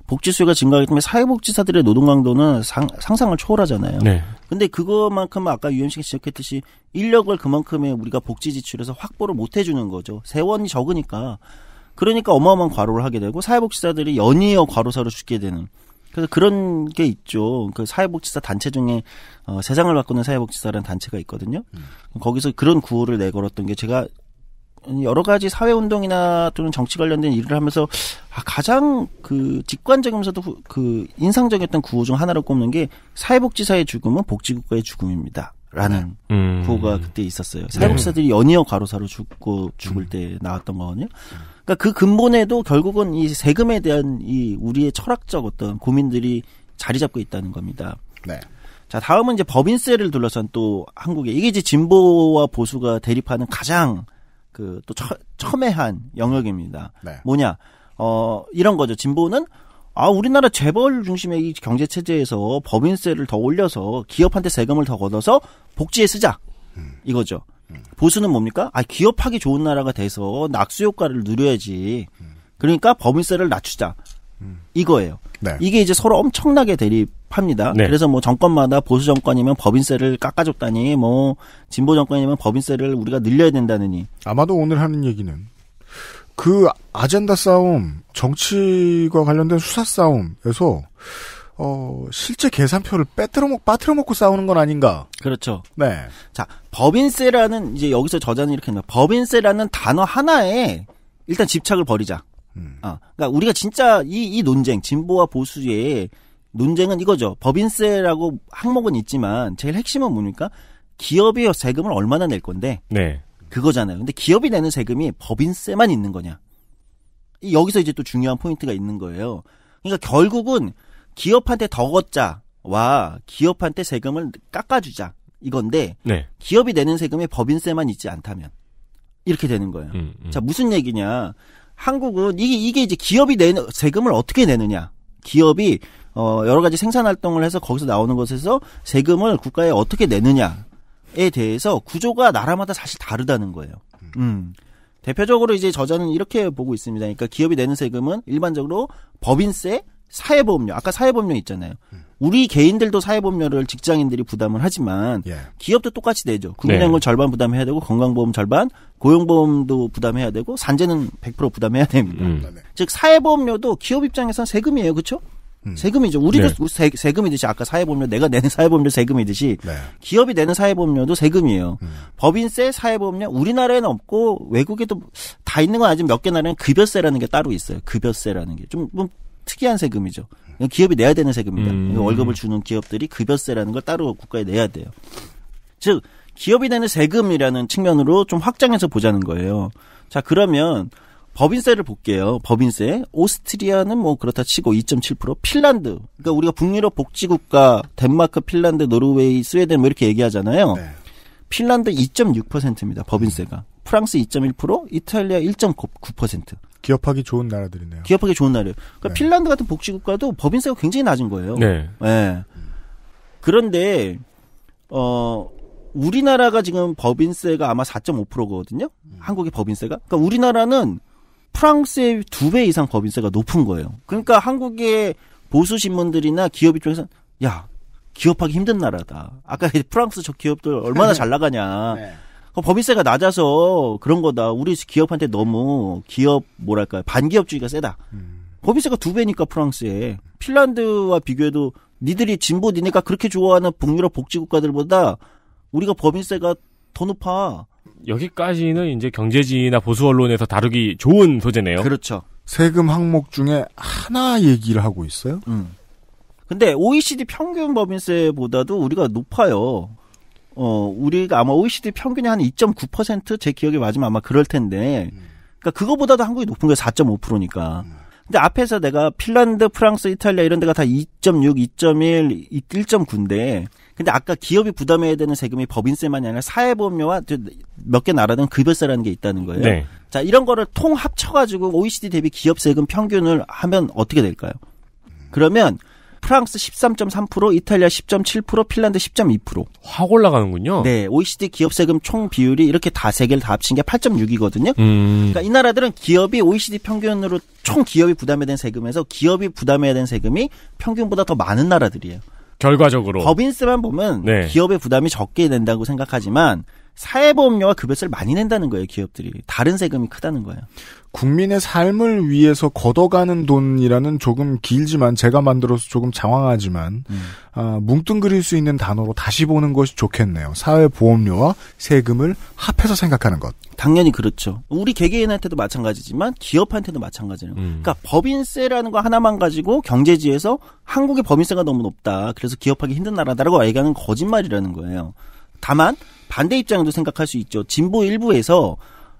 복지 수요가 증가하기 때문에 사회복지사들의 노동 강도는 상, 상상을 초월하잖아요. 네. 근데 그것만큼 아까 유현 식이 지적했듯이 인력을 그만큼의 우리가 복지 지출에서 확보를 못 해주는 거죠. 세원이 적으니까 그러니까 어마어마한 과로를 하게 되고 사회복지사들이 연이어 과로사로 죽게 되는 그래서 그런 게 있죠. 그 사회복지사 단체 중에 어, 세상을 바꾸는 사회복지사라는 단체가 있거든요. 음. 거기서 그런 구호를 내걸었던 게 제가 여러 가지 사회운동이나 또는 정치 관련된 일을 하면서 아, 가장 그 직관적이면서도 그 인상적이었던 구호 중하나로 꼽는 게 사회복지사의 죽음은 복지국가의 죽음입니다. 라는 음. 구호가 그때 있었어요. 네. 사회복지사들이 연이어 과로사로 죽고 죽을 때 나왔던 거거든요. 음. 그러니까 그 근본에도 결국은 이 세금에 대한 이 우리의 철학적 어떤 고민들이 자리 잡고 있다는 겁니다. 네. 자, 다음은 이제 법인세를 둘러싼 또 한국의 이게 이제 진보와 보수가 대립하는 가장 그또 첨예한 영역입니다. 네. 뭐냐? 어, 이런 거죠. 진보는 아, 우리나라 재벌 중심의 이 경제 체제에서 법인세를 더 올려서 기업한테 세금을 더 걷어서 복지에 쓰자. 음. 이거죠. 보수는 뭡니까? 아, 기업하기 좋은 나라가 돼서 낙수 효과를 누려야지. 그러니까 법인세를 낮추자. 이거예요. 네. 이게 이제 서로 엄청나게 대립합니다. 네. 그래서 뭐 정권마다 보수 정권이면 법인세를 깎아줬다니, 뭐 진보 정권이면 법인세를 우리가 늘려야 된다느니. 아마도 오늘 하는 얘기는 그 아젠다 싸움, 정치와 관련된 수사 싸움에서 어, 실제 계산표를 빼뜨려 먹, 빠뜨려 먹고 싸우는 건 아닌가? 그렇죠. 네. 자, 법인세라는, 이제 여기서 저자는 이렇게 했나 법인세라는 단어 하나에 일단 집착을 버리자. 음. 아, 그러니까 우리가 진짜 이, 이 논쟁, 진보와 보수의 논쟁은 이거죠. 법인세라고 항목은 있지만 제일 핵심은 뭡니까? 기업이 세금을 얼마나 낼 건데. 네. 그거잖아요. 근데 기업이 내는 세금이 법인세만 있는 거냐. 여기서 이제 또 중요한 포인트가 있는 거예요. 그러니까 결국은 기업한테 더 걷자와 기업한테 세금을 깎아주자 이건데 네. 기업이 내는 세금에 법인세만 있지 않다면 이렇게 되는 거예요. 음, 음. 자 무슨 얘기냐? 한국은 이게 이게 이제 기업이 내는 세금을 어떻게 내느냐? 기업이 어 여러 가지 생산 활동을 해서 거기서 나오는 것에서 세금을 국가에 어떻게 내느냐에 대해서 구조가 나라마다 사실 다르다는 거예요. 음. 대표적으로 이제 저자는 이렇게 보고 있습니다. 그러니까 기업이 내는 세금은 일반적으로 법인세, 사회보험료 아까 사회보험료 있잖아요. 음. 우리 개인들도 사회보험료를 직장인들이 부담을 하지만 예. 기업도 똑같이 내죠. 네. 국민연금 네. 절반 부담해야 되고 건강보험 절반, 고용보험도 부담해야 되고 산재는 100% 부담해야 됩니다. 음. 네. 즉 사회보험료도 기업 입장에선 세금이에요, 그렇죠? 음. 세금이죠. 우리도 네. 세, 금이듯이 아까 사회보험료 내가 내는 사회보험료 세금이듯이 네. 기업이 내는 사회보험료도 세금이에요. 음. 법인세, 사회보험료 우리나라에는 없고 외국에도 다 있는 건아직몇개 나라는 급여세라는 게 따로 있어요. 급여세라는 게좀 특이한 세금이죠. 기업이 내야 되는 세금입니다. 음. 그러니까 월급을 주는 기업들이 급여세라는 그 걸 따로 국가에 내야 돼요. 즉 기업이 내는 세금이라는 측면으로 좀 확장해서 보자는 거예요. 자 그러면 법인세를 볼게요. 법인세 오스트리아는 뭐 그렇다 치고 2.7% 핀란드 그러니까 우리가 북유럽 복지국가 덴마크, 핀란드, 노르웨이, 스웨덴 뭐 이렇게 얘기하잖아요. 네. 핀란드 2.6%입니다. 법인세가 프랑스 2.1%, 이탈리아 1.9%. 기업하기 좋은 나라들이네요. 기업하기 좋은 나라 그러니까 네. 핀란드 같은 복지국가도 법인세가 굉장히 낮은 거예요. 네. 네. 그런데 어 우리나라가 지금 법인세가 아마 4.5%거든요. 음. 한국의 법인세가. 그러니까 우리나라는 프랑스의 두 배 이상 법인세가 높은 거예요. 그러니까 한국의 보수 신문들이나 기업 입장에서 야 기업하기 힘든 나라다. 아까 프랑스 저 기업들 얼마나 잘 나가냐. 네. 법인세가 낮아서 그런 거다. 우리 기업한테 너무 기업 뭐랄까 요 반기업주의가 세다. 음. 법인세가 두 배니까 프랑스에 핀란드와 비교해도 니들이 진보 니네가 그렇게 좋아하는 북유럽 복지 국가들보다 우리가 법인세가 더 높아. 여기까지는 이제 경제지나 보수 언론에서 다루기 좋은 소재네요. 그렇죠. 세금 항목 중에 하나 얘기를 하고 있어요. 음. 근데 OECD 평균 법인세보다도 우리가 높아요. 어, 우리가 아마 OECD 평균이 한 2.9%제 기억에 맞으면 아마 그럴 텐데, 그니까 그거보다도 한국이 높은 게 4.5%니까. 근데 앞에서 내가 핀란드, 프랑스, 이탈리아 이런 데가 다 2.6, 2.1, 1.9인데, 근데 아까 기업이 부담해야 되는 세금이 법인세만이 아니라 사회보험료와 몇 개나라든 급여세라는 게 있다는 거예요. 네. 자, 이런 거를 통 합쳐가지고 OECD 대비 기업 세금 평균을 하면 어떻게 될까요? 그러면 프랑스 13.3%, 이탈리아 10.7%, 핀란드 10.2%. 확 올라가는군요. 네, OECD 기업 세금 총 비율이 이렇게 다 세 개를 다 합친 게 8.6이거든요. 음. 그러니까 이 나라들은 기업이 OECD 평균으로 총 기업이 부담해야 되는 세금에서 기업이 부담해야 되는 세금이 평균보다 더 많은 나라들이에요. 결과적으로 법인세만 보면 네. 기업의 부담이 적게 된다고 생각하지만 사회보험료와 급여세를 많이 낸다는 거예요 기업들이 다른 세금이 크다는 거예요 국민의 삶을 위해서 걷어가는 돈이라는 조금 길지만 제가 만들어서 조금 장황하지만 음. 아, 뭉뚱그릴 수 있는 단어로 다시 보는 것이 좋겠네요. 사회보험료와 세금을 합해서 생각하는 것. 당연히 그렇죠. 우리 개개인한테도 마찬가지지만 기업한테도 마찬가지예요. 음. 그러니까 법인세라는 거 하나만 가지고 경제지에서 한국의 법인세가 너무 높다. 그래서 기업하기 힘든 나라다라고 얘기하는 거짓말이라는 거예요. 다만 반대 입장도 생각할 수 있죠. 진보 일부에서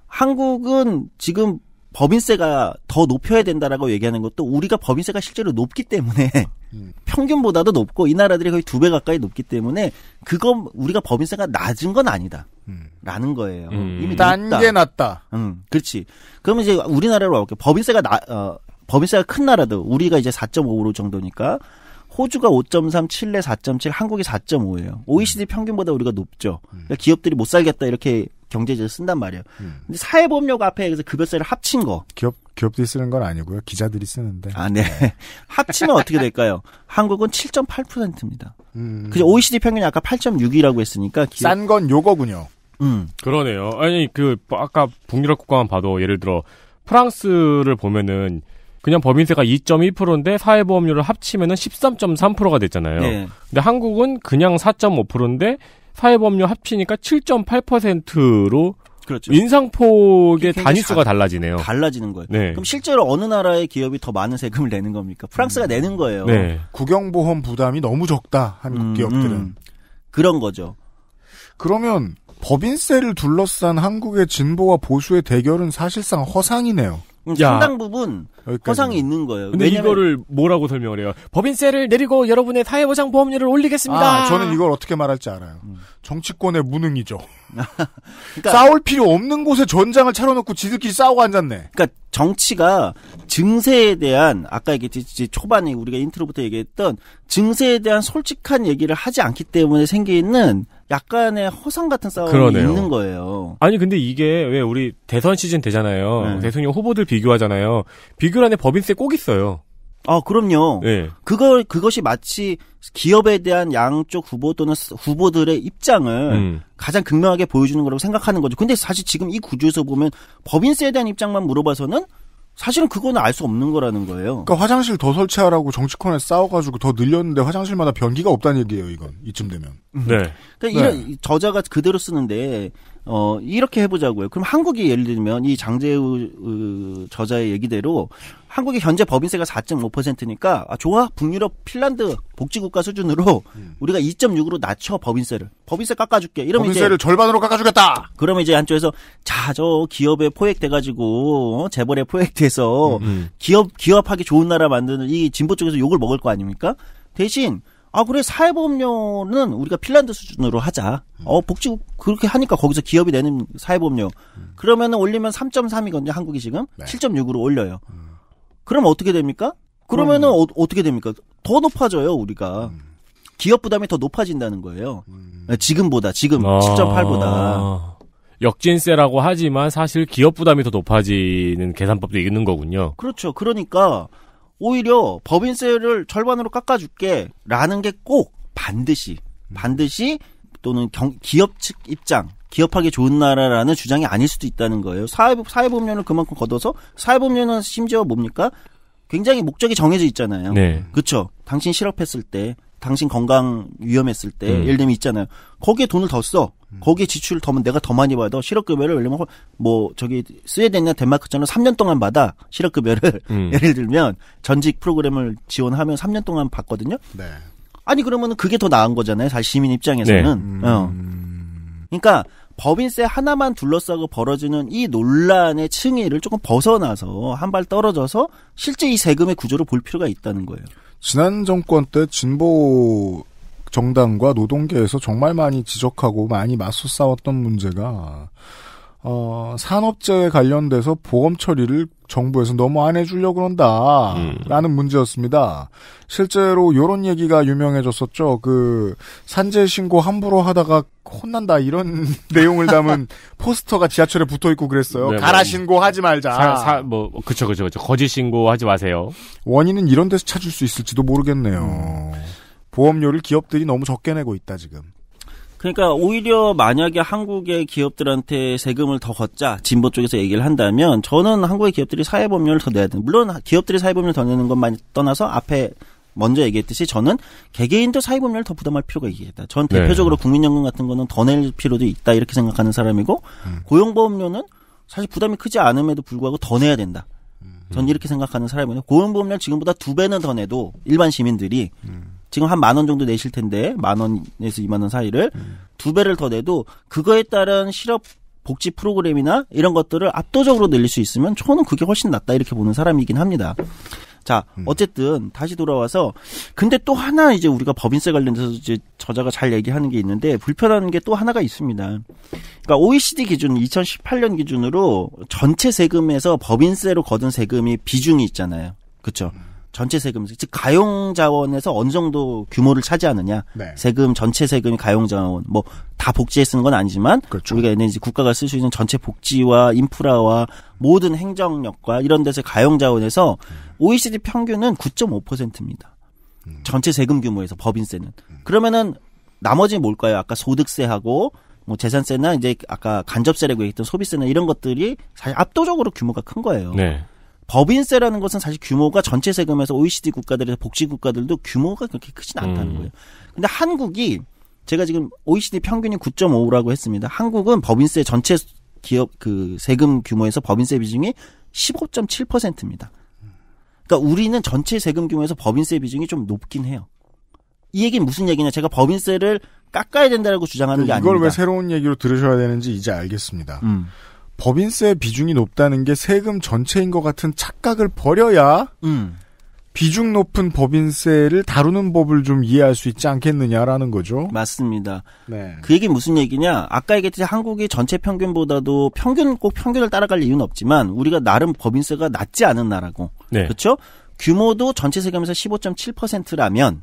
한국은 지금 법인세가 더 높여야 된다라고 얘기하는 것도 우리가 법인세가 실제로 높기 때문에 음. 평균보다도 높고 이 나라들이 거의 두 배 가까이 높기 때문에 그건 우리가 법인세가 낮은 건 아니다. 음. 라는 거예요. 음. 이미 딴게 낮다. 음, 그렇지. 그러면 이제 우리나라로 와볼게요. 법인세가 나, 어, 법인세가 큰 나라도 우리가 이제 4.5로 정도니까 호주가 5.3, 칠레 4.7, 한국이 4.5예요. OECD 평균보다 우리가 높죠. 음. 그러니까 기업들이 못 살겠다 이렇게 경제지를 쓴단 말이에요. 음. 근데 사회법력 앞에 그래서 급여세를 합친 거. 기업 기업들이 쓰는 건 아니고요. 기자들이 쓰는데. 아, 네. 네. 합치면 어떻게 될까요? 한국은 7.8%입니다. 음. 그래서 OECD 평균이 아까 8.6이라고 했으니까 기업... 싼건 요거군요. 음. 그러네요. 아니 그 아까 북유럽 국가만 봐도 예를 들어 프랑스를 보면은 그냥 법인세가 2 2인데 사회보험료를 합치면은 13.3%가 됐잖아요. 네. 근데 한국은 그냥 4.5%인데 사회법률 합치니까 7.8%로 그렇죠. 인상폭의 단위수가 달라지네요. 달라지는 거예요. 네. 그럼 실제로 어느 나라의 기업이 더 많은 세금을 내는 겁니까? 프랑스가 음. 내는 거예요. 네. 국영보험 부담이 너무 적다 한국 음, 기업들은 음. 그런 거죠. 그러면 법인세를 둘러싼 한국의 진보와 보수의 대결은 사실상 허상이네요. 음, 야, 상당 부분 여기까지 허상이 있는 거예요. 근데 왜냐면, 이거를 뭐라고 설명을 해요? 법인세를 내리고 여러분의 사회보장 보험료를 올리겠습니다. 아, 저는 이걸 어떻게 말할지 알아요. 음. 정치권의 무능이죠. 그러니까 싸울 필요 없는 곳에 전장을 차려놓고 지들끼리 싸우고 앉았네. 그러니까 정치가 증세에 대한 아까 얘기했듯이 초반에 우리가 인트로부터 얘기했던 증세에 대한 솔직한 얘기를 하지 않기 때문에 생기는 약간의 허상 같은 싸움이 그러네요. 있는 거예요. 아니 근데 이게 왜 우리 대선 시즌 되잖아요. 네. 대통령 후보들 비교하잖아요. 비교란에 법인세 꼭 있어요. 아, 그럼요. 예. 그걸 그것이 마치 기업에 대한 양쪽 후보 또는 후보들의 입장을 음. 가장 극명하게 보여주는 거라고 생각하는 거죠. 근데 사실 지금 이 구조에서 보면 법인세에 대한 입장만 물어봐서는 사실은 그거는 알 수 없는 거라는 거예요. 그러니까 화장실 더 설치하라고 정치권에 싸워가지고 더 늘렸는데 화장실마다 변기가 없다는 얘기예요. 이건 이쯤 되면. 네. 그러니까 네. 이런 저자가 그대로 쓰는데 어, 이렇게 해보자고요. 그럼 한국이 예를 들면 이 장재우 그, 저자의 얘기대로 한국이 현재 법인세가 4.5%니까 아, 좋아 북유럽 핀란드 복지국가 수준으로 음. 우리가 2.6으로 낮춰 법인세를 법인세 깎아줄게. 이러면 법인세를 이제, 절반으로 깎아주겠다. 그러면 이제 한쪽에서 자 저 기업에 포획돼가지고 어, 재벌에 포획돼서 음, 음. 기업 기업하기 좋은 나라 만드는 이 진보 쪽에서 욕을 먹을 거 아닙니까? 대신 아 그래 사회보험료는 우리가 핀란드 수준으로 하자. 음. 어 복지 그렇게 하니까 거기서 기업이 내는 사회보험료 음. 그러면은 올리면 3.3이거든요. 한국이 지금 네. 7.6으로 올려요. 음. 그럼 어떻게 됩니까? 그러면은 어, 떻게 됩니까? 더 높아져요 우리가. 기업 부담이 더 높아진다는 거예요. 네, 지금보다 지금 아~ 7.8보다. 역진세라고 하지만 사실 기업 부담이 더 높아지는 계산법도 있는 거군요. 그렇죠. 그러니까 오히려 법인세를 절반으로 깎아줄게 라는 게 꼭 반드시 반드시 또는 경, 기업 측 입장 기업하기 좋은 나라라는 주장이 아닐 수도 있다는 거예요. 사회 사회법률을 그만큼 걷어서 사회법률은 심지어 뭡니까? 굉장히 목적이 정해져 있잖아요. 네. 그렇죠. 당신 실업했을 때 당신 건강 위험했을 때 음. 예를 들면 있잖아요. 거기에 돈을 더 써. 거기에 지출을 더면 내가 더 많이 받아 실업급여를 예를 들면뭐 저기 스웨덴이나 덴마크처럼 3년 동안 받아 실업급여를 음. 예를 들면 전직 프로그램을 지원하면 3년 동안 받거든요. 네. 아니 그러면은 그게 더 나은 거잖아요. 사실 시민 입장에서는. 네. 어. 음. 어. 그러니까 법인세 하나만 둘러싸고 벌어지는 이 논란의 층위를 조금 벗어나서 한 발 떨어져서 실제 이 세금의 구조를 볼 필요가 있다는 거예요. 지난 정권 때 진보 정당과 노동계에서 정말 많이 지적하고 많이 맞서 싸웠던 문제가 어, 산업재해 관련돼서 보험 처리를 정부에서 너무 안 해주려고 그런다. 음. 라는 음. 문제였습니다. 실제로 요런 얘기가 유명해졌었죠. 그, 산재 신고 함부로 하다가 혼난다. 이런 내용을 담은 포스터가 지하철에 붙어 있고 그랬어요. 네, 가라 뭐, 신고 하지 말자. 사, 사, 뭐, 그쵸, 그쵸, 그쵸. 거짓 신고 하지 마세요. 원인은 이런 데서 찾을 수 있을지도 모르겠네요. 음. 보험료를 기업들이 너무 적게 내고 있다, 지금. 그러니까 오히려 만약에 한국의 기업들한테 세금을 더 걷자 진보 쪽에서 얘기를 한다면 저는 한국의 기업들이 사회 법률을 더 내야 된다. 물론 기업들이 사회 법률을 더 내는 것만 떠나서 앞에 먼저 얘기했듯이 저는 개개인도 사회보험료를 더 부담할 필요가 있겠다. 전 네. 대표적으로 네. 국민연금 같은 거는 더 낼 필요도 있다 이렇게 생각하는 사람이고 음. 고용보험료는 사실 부담이 크지 않음에도 불구하고 더 내야 된다. 음. 전 이렇게 생각하는 사람이고 고용보험료 지금보다 두 배는 더 내도 일반 시민들이 음. 지금 한 만 원 정도 내실 텐데 만 원에서 이만 원 사이를 음. 두 배를 더 내도 그거에 따른 실업 복지 프로그램이나 이런 것들을 압도적으로 늘릴 수 있으면 저는 그게 훨씬 낫다 이렇게 보는 사람이긴 합니다. 자, 음. 어쨌든 다시 돌아와서 근데 또 하나 이제 우리가 법인세 관련해서 이제 저자가 잘 얘기하는 게 있는데 불편한 게 또 하나가 있습니다. 그러니까 OECD 기준 2018년 기준으로 전체 세금에서 법인세로 거둔 세금이 비중이 있잖아요. 그렇죠? 전체 세금, 즉 가용 자원에서 어느 정도 규모를 차지하느냐, 네. 세금 전체 세금이 가용 자원, 뭐 다 복지에 쓰는 건 아니지만 그렇죠. 우리가 에너지 국가가 쓸 수 있는 전체 복지와 인프라와 모든 행정력과 이런 데서 가용 자원에서 음. OECD 평균은 9.5%입니다. 음. 전체 세금 규모에서 법인세는 음. 그러면은 나머지 뭘까요? 아까 소득세하고 뭐 재산세나 이제 아까 간접세라고 얘기했던 소비세나 이런 것들이 사실 압도적으로 규모가 큰 거예요. 네. 법인세라는 것은 사실 규모가 전체 세금에서 OECD 국가들에서 복지 국가들도 규모가 그렇게 크진 않다는 음. 거예요. 근데 한국이 제가 지금 OECD 평균이 9.5라고 했습니다. 한국은 법인세 전체 기업 그 세금 규모에서 법인세 비중이 15.7%입니다. 그러니까 우리는 전체 세금 규모에서 법인세 비중이 좀 높긴 해요. 이 얘기는 무슨 얘기냐? 제가 법인세를 깎아야 된다라고 주장하는 게아니다 이걸 왜 새로운 얘기로 들으셔야 되는지 이제 알겠습니다. 음. 법인세 비중이 높다는 게 세금 전체인 것 같은 착각을 버려야 음. 비중 높은 법인세를 다루는 법을 좀 이해할 수 있지 않겠느냐라는 거죠. 맞습니다. 네. 그 얘기 무슨 얘기냐? 아까 얘기했듯이 한국이 전체 평균보다도 평균 꼭 평균을 따라갈 이유는 없지만 우리가 나름 법인세가 낮지 않은 나라고. 네. 그렇죠? 규모도 전체 세금에서 15.7%라면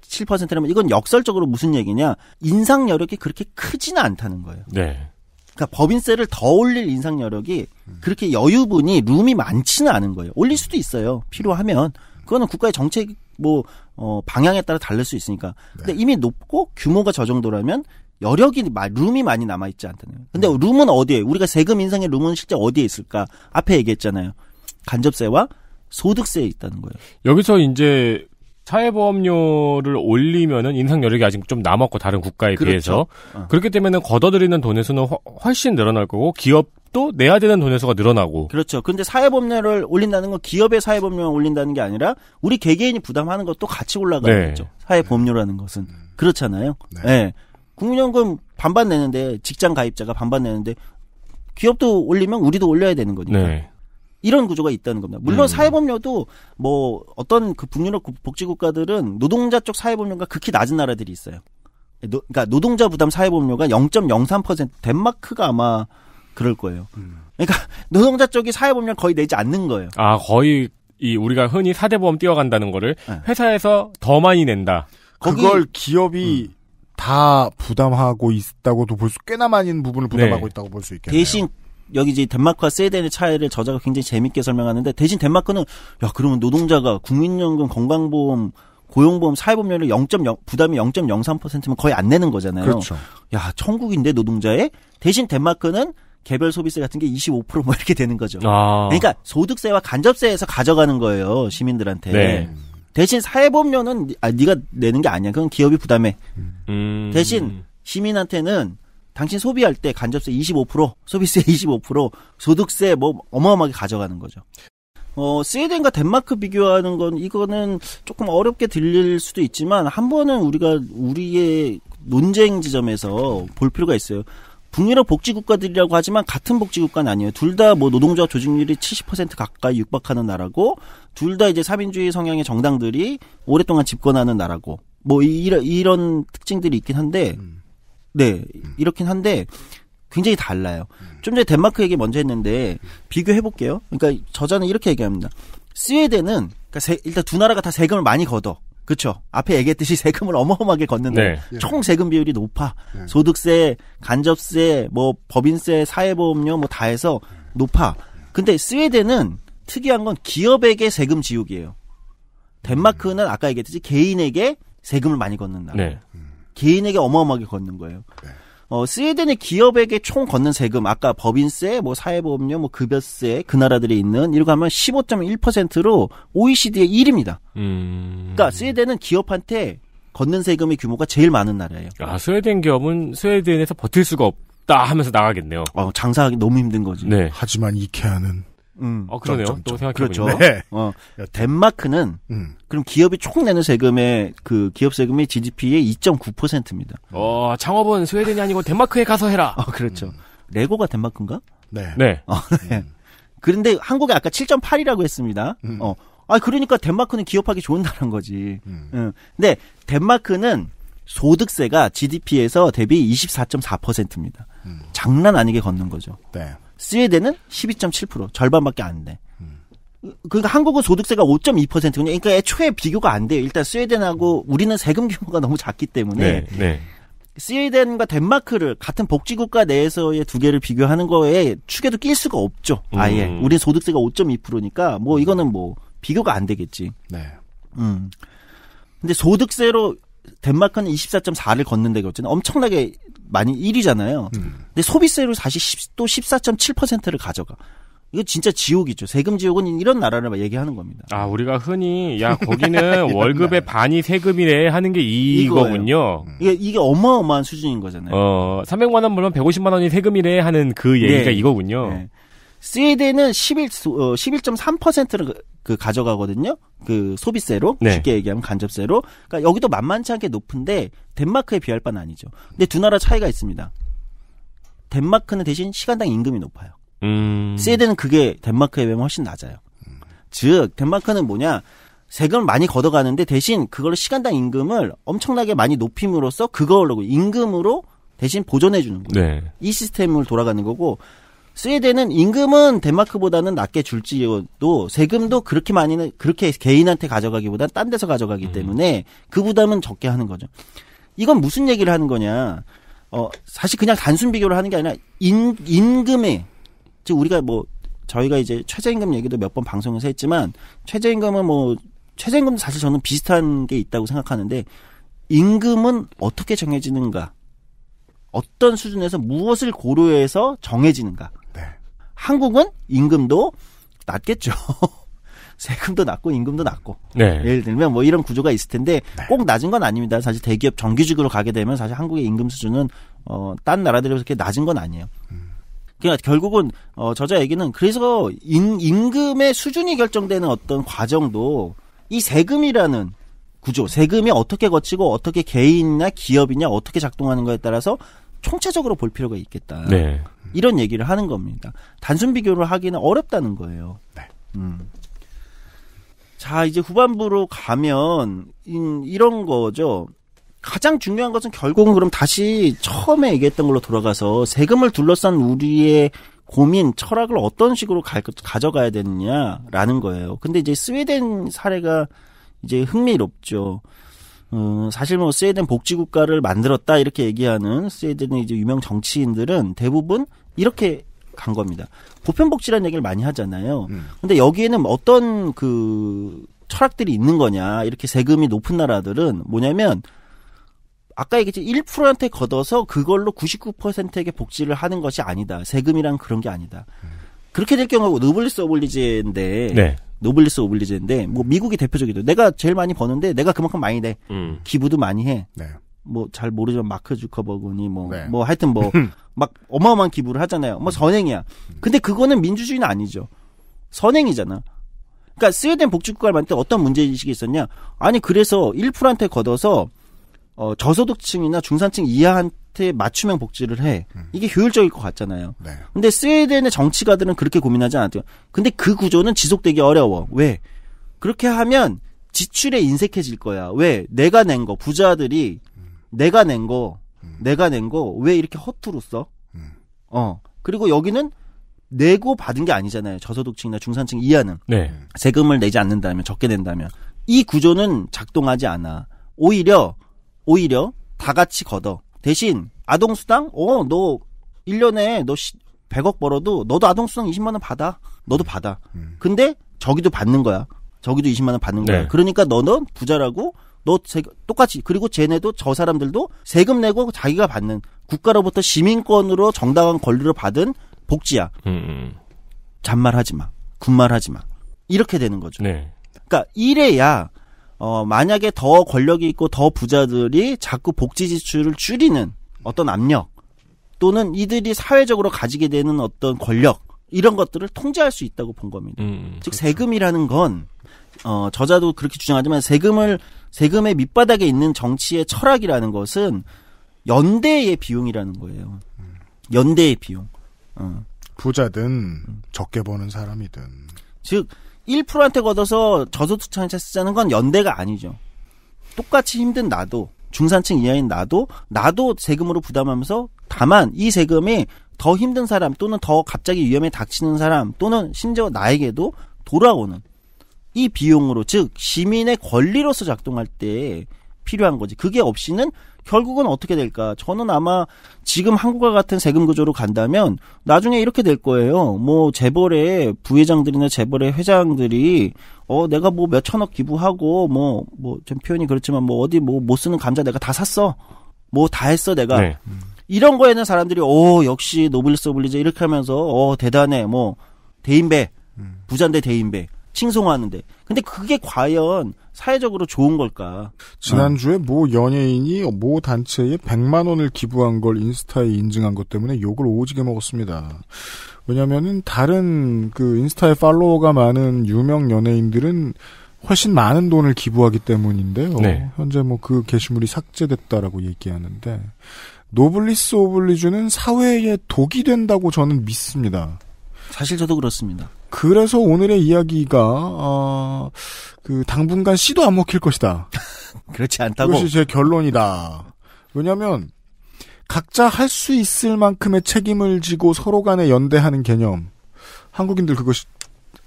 7%라면 이건 역설적으로 무슨 얘기냐? 인상 여력이 그렇게 크지는 않다는 거예요. 네. 그러니까 법인세를 더 올릴 인상 여력이 그렇게 여유분이 룸이 많지는 않은 거예요. 올릴 수도 있어요. 필요하면 그거는 국가의 정책 뭐 어, 방향에 따라 달를수 있으니까. 근데 네. 이미 높고 규모가 저 정도라면 여력이 룸이 많이 남아 있지 않다는. 근데 음. 룸은 어디에? 우리가 세금 인상의 룸은 실제 어디에 있을까? 앞에 얘기했잖아요. 간접세와 소득세에 있다는 거예요. 여기서 이제 사회보험료를 올리면은 인상 여력이 아직 좀 남았고 다른 국가에 그렇죠. 비해서 어. 그렇기 때문에 걷어들이는 돈의 수는 허, 훨씬 늘어날 거고 기업도 내야 되는 돈의 수가 늘어나고 그렇죠. 근데 사회보험료를 올린다는 건 기업의 사회보험료를 올린다는 게 아니라 우리 개개인이 부담하는 것도 같이 올라가는 네. 거죠. 사회보험료라는 것은 음. 그렇잖아요. 네. 네. 국민연금 반반 내는데 직장 가입자가 반반 내는데 기업도 올리면 우리도 올려야 되는 거니까. 네. 이런 구조가 있다는 겁니다. 물론 음. 사회보험료도 뭐 어떤 그 북유럽 복지국가들은 노동자 쪽 사회보험료가 극히 낮은 나라들이 있어요. 노, 그러니까 노동자 부담 사회보험료가 0.03% 덴마크가 아마 그럴 거예요. 음. 그러니까 노동자 쪽이 사회보험료 거의 내지 않는 거예요. 아 거의 이 우리가 흔히 사대보험 뛰어간다는 거를 네. 회사에서 더 많이 낸다. 그걸 기업이 음. 다 부담하고 있다고도 볼 수 꽤나 많은 부분을 네. 부담하고 네. 있다고 볼 수 있겠네요. 대신 여기 이제 덴마크와 스웨덴의 차이를 저자가 굉장히 재밌게 설명하는데 대신 덴마크는 야 그러면 노동자가 국민연금 건강보험 고용보험 사회보험료를 0.0 부담이 0.03%면 거의 안 내는 거잖아요. 그렇죠. 야 천국인데 노동자의 대신 덴마크는 개별 소비세 같은 게 25%뭐 이렇게 되는 거죠. 아. 그러니까 소득세와 간접세에서 가져가는 거예요 시민들한테. 네. 대신 사회보험료는 아, 네가 내는 게 아니야. 그건 기업이 부담해. 음. 대신 시민한테는 당신 소비할 때 간접세 25%, 소비세 25%, 소득세 뭐 어마어마하게 가져가는 거죠. 어, 스웨덴과 덴마크 비교하는 건 이거는 조금 어렵게 들릴 수도 있지만 한 번은 우리가 우리의 논쟁 지점에서 볼 필요가 있어요. 북유럽 복지국가들이라고 하지만 같은 복지국가는 아니에요. 둘 다 뭐 노동자 조직률이 70% 가까이 육박하는 나라고, 둘 다 이제 삼인주의 성향의 정당들이 오랫동안 집권하는 나라고, 뭐 이, 이런, 이런 특징들이 있긴 한데, 음. 네, 이렇긴 한데 굉장히 달라요. 좀 전에 덴마크 얘기 먼저 했는데 비교해 볼게요. 그러니까 저자는 이렇게 얘기합니다. 스웨덴은 그러니까 세, 일단 두 나라가 다 세금을 많이 걷어. 그렇죠. 앞에 얘기했듯이 세금을 어마어마하게 걷는데 네. 네. 총 세금 비율이 높아. 네. 소득세, 간접세, 뭐 법인세, 사회보험료 뭐 다 해서 높아. 근데 스웨덴은 특이한 건 기업에게 세금 지옥이에요. 덴마크는 아까 얘기했듯이 개인에게 세금을 많이 걷는다. 네. 음. 개인에게 어마어마하게 걷는 거예요. 네. 어, 스웨덴의 기업에게 총 걷는 세금, 아까 법인세, 뭐 사회보험료, 뭐 급여세, 그 나라들이 있는, 이렇게 하면 15.1%로 OECD의 1위입니다. 음... 그러니까 스웨덴은 기업한테 걷는 세금의 규모가 제일 많은 나라예요. 아, 스웨덴 기업은 스웨덴에서 버틸 수가 없다 하면서 나가겠네요. 어, 장사하기 너무 힘든 거지. 네. 하지만 이케아는 음. 어, 그러네요. 점, 점, 점. 또생각해보니 그렇죠. 네. 어, 덴마크는 음. 그럼 기업이 총 내는 세금의 그 기업 세금의 GDP의 2.9%입니다. 어, 창업은 스웨덴이 아니고 덴마크에 가서 해라. 어, 그렇죠. 음. 레고가 덴마크인가? 네. 네. 어, 네. 아, 네. 음. 그런데 한국에 아까 7.8이라고 했습니다. 음. 어. 아, 그러니까 덴마크는 기업하기 좋은 나라인 거지. 음. 근데 덴마크는 소득세가 GDP에서 대비 24.4%입니다. 음. 장난 아니게 걷는 거죠. 네. 스웨덴은 12.7% 절반밖에 안 돼. 그러니까 한국은 소득세가 5.2%군요. 그러니까 애초에 비교가 안 돼요. 일단 스웨덴하고 우리는 세금 규모가 너무 작기 때문에 네, 네. 스웨덴과 덴마크를 같은 복지국가 내에서의 두 개를 비교하는 거에 축에도 낄 수가 없죠. 아예 음. 우리 소득세가 5.2%니까 뭐 이거는 뭐 비교가 안 되겠지. 네. 음. 근데 소득세로 덴마크는 24.4를 걷는데 그렇잖아 엄청나게 많이 1위잖아요. 음. 근데 소비세로 다시 10, 또 14.7%를 가져가. 이거 진짜 지옥이죠. 세금 지옥은 이런 나라를 얘기하는 겁니다. 아, 우리가 흔히 야 거기는 월급의 반이 세금이래 하는 게 이거군요. 음. 이게 이게 어마어마한 수준인 거잖아요. 어, 300만 원 물론 150만 원이 세금이래 하는 그 얘기가 네. 이거군요. 네. 스웨덴은 11, 어, 11.3%를 그, 그 가져가거든요. 그 소비세로 네. 쉽게 얘기하면 간접세로. 그러니까 여기도 만만치 않게 높은데 덴마크에 비할 바는 아니죠. 근데 두 나라 차이가 있습니다. 덴마크는 대신 시간당 임금이 높아요. 음... 스웨덴은 그게 덴마크에 비하면 훨씬 낮아요. 즉 덴마크는 뭐냐 세금을 많이 걷어가는데 대신 그걸 시간당 임금을 엄청나게 많이 높임으로써 그걸로 임금으로 대신 보존해 주는 거예요. 네. 이 시스템을 돌아가는 거고 스웨덴은 임금은 덴마크보다는 낮게 줄지도 어 세금도 그렇게 많이는 그렇게 개인한테 가져가기보다 딴 데서 가져가기 음. 때문에 그 부담은 적게 하는 거죠. 이건 무슨 얘기를 하는 거냐? 어 사실 그냥 단순 비교를 하는 게 아니라 임, 임금에즉 우리가 뭐 저희가 이제 최저임금 얘기도 몇 번 방송에서 했지만 최저임금은 뭐 최저임금도 사실 저는 비슷한 게 있다고 생각하는데 임금은 어떻게 정해지는가? 어떤 수준에서 무엇을 고려해서 정해지는가? 한국은 임금도 낮겠죠. 세금도 낮고 임금도 낮고 네. 예를 들면 뭐 이런 구조가 있을 텐데 네. 꼭 낮은 건 아닙니다. 사실 대기업 정규직으로 가게 되면 사실 한국의 임금 수준은 어딴 나라들에서 그렇게 낮은 건 아니에요. 음. 그러니까 결국은 어 저자 얘기는 그래서 인, 임금의 수준이 결정되는 어떤 과정도 이 세금이라는 구조, 세금이 어떻게 거치고 어떻게 개인이나 기업이냐 어떻게 작동하는가에 따라서 총체적으로 볼 필요가 있겠다. 네. 이런 얘기를 하는 겁니다. 단순 비교를 하기는 어렵다는 거예요. 네. 음. 자, 이제 후반부로 가면 인, 이런 거죠. 가장 중요한 것은 결국은 그럼 다시 처음에 얘기했던 걸로 돌아가서 세금을 둘러싼 우리의 고민, 철학을 어떤 식으로 가, 가져가야 되느냐라는 거예요. 근데 이제 스웨덴 사례가 이제 흥미롭죠. 어, 사실 뭐 스웨덴 복지국가를 만들었다 이렇게 얘기하는 스웨덴의 이제 유명 정치인들은 대부분 이렇게 간 겁니다. 보편복지라는 얘기를 많이 하잖아요. 음. 근데 여기에는 어떤 그 철학들이 있는 거냐. 이렇게 세금이 높은 나라들은 뭐냐면 아까 얘기했지 1%한테 걷어서 그걸로 99%에게 복지를 하는 것이 아니다. 세금이란 그런 게 아니다. 음. 그렇게 될 경우 노블리스 오블리제인데 네. 노블리스 오블리제인데 뭐 미국이 대표적이죠. 내가 제일 많이 버는데 내가 그만큼 많이 내. 음. 기부도 많이 해. 네. 뭐잘 모르지만 마크 주커버그니 뭐뭐 네. 뭐 하여튼 뭐 막 어마어마한 기부를 하잖아요. 뭐 선행이야. 근데 그거는 민주주의는 아니죠. 선행이잖아. 그러니까 스웨덴 복지국가를 만들 때 어떤 문제 의식이 있었냐? 아니 그래서 1%한테 걷어서 어, 저소득층이나 중산층 이하한테 맞춤형 복지를 해. 음. 이게 효율적일 것 같잖아요. 네. 근데 스웨덴의 정치가들은 그렇게 고민하지 않아요. 근데 그 구조는 지속되기 어려워. 왜? 그렇게 하면 지출에 인색해질 거야. 왜? 내가 낸 거, 부자들이 음. 내가 낸 거, 음. 내가 낸 거, 왜 이렇게 허투루 써? 음. 어. 그리고 여기는 내고 받은 게 아니잖아요. 저소득층이나 중산층 이하는 네. 음. 세금을 내지 않는다면 적게 낸다면 이 구조는 작동하지 않아. 오히려 오히려 다 같이 걷어. 대신 아동수당 어너 1년에 너 100억 벌어도 너도 아동수당 20만 원 받아. 너도 받아. 음. 근데 저기도 받는 거야. 저기도 20만 원 받는 거야. 네. 그러니까 너는 부자라고 너 세, 똑같이 그리고 쟤네도 저 사람들도 세금 내고 자기가 받는 국가로부터 시민권으로 정당한 권리를 받은 복지야. 음, 음. 잔말하지 마. 군말하지 마. 이렇게 되는 거죠. 네. 그러니까 이래야 어, 만약에 더 권력이 있고 더 부자들이 자꾸 복지 지출을 줄이는 어떤 압력 또는 이들이 사회적으로 가지게 되는 어떤 권력 이런 것들을 통제할 수 있다고 본 겁니다. 음, 즉 그렇죠. 세금이라는 건 어, 저자도 그렇게 주장하지만 세금을 세금의 밑바닥에 있는 정치의 철학이라는 것은 연대의 비용이라는 거예요. 연대의 비용. 어. 부자든 적게 버는 사람이든 즉 1%한테 걷어서 저소득층한테 쓰자는 건 연대가 아니죠. 똑같이 힘든 나도 중산층 이하인 나도 나도 세금으로 부담하면서 다만 이 세금이 더 힘든 사람 또는 더 갑자기 위험에 닥치는 사람 또는 심지어 나에게도 돌아오는 이 비용으로 즉 시민의 권리로서 작동할 때 필요한 거지. 그게 없이는 결국은 어떻게 될까? 저는 아마 지금 한국과 같은 세금 구조로 간다면 나중에 이렇게 될 거예요. 뭐 재벌의 부회장들이나 재벌의 회장들이 어 내가 뭐 몇천억 기부하고 뭐 뭐 좀 표현이 그렇지만 뭐 어디 뭐 못 쓰는 감자 내가 다 샀어. 뭐 다 했어 내가. 네. 이런 거에는 사람들이 오 어, 역시 노블리스 오블리제 이렇게 하면서 어 대단해 뭐 대인배 음. 부잔데 대인배 칭송하는데 근데 그게 과연 사회적으로 좋은 걸까? 지난주에 모 연예인이 모 단체에 100만 원을 기부한 걸 인스타에 인증한 것 때문에 욕을 오지게 먹었습니다. 왜냐면은 다른 그 인스타에 팔로워가 많은 유명 연예인들은 훨씬 많은 돈을 기부하기 때문인데요. 네. 현재 뭐 그 게시물이 삭제됐다라고 얘기하는데 노블리스 오블리주는 사회에 독이 된다고 저는 믿습니다. 사실 저도 그렇습니다. 그래서 오늘의 이야기가 어, 그 당분간 씨도 안 먹힐 것이다. 그렇지 않다고. 그것이 제 결론이다. 왜냐하면 각자 할 수 있을 만큼의 책임을 지고 서로 간에 연대하는 개념. 한국인들 그것이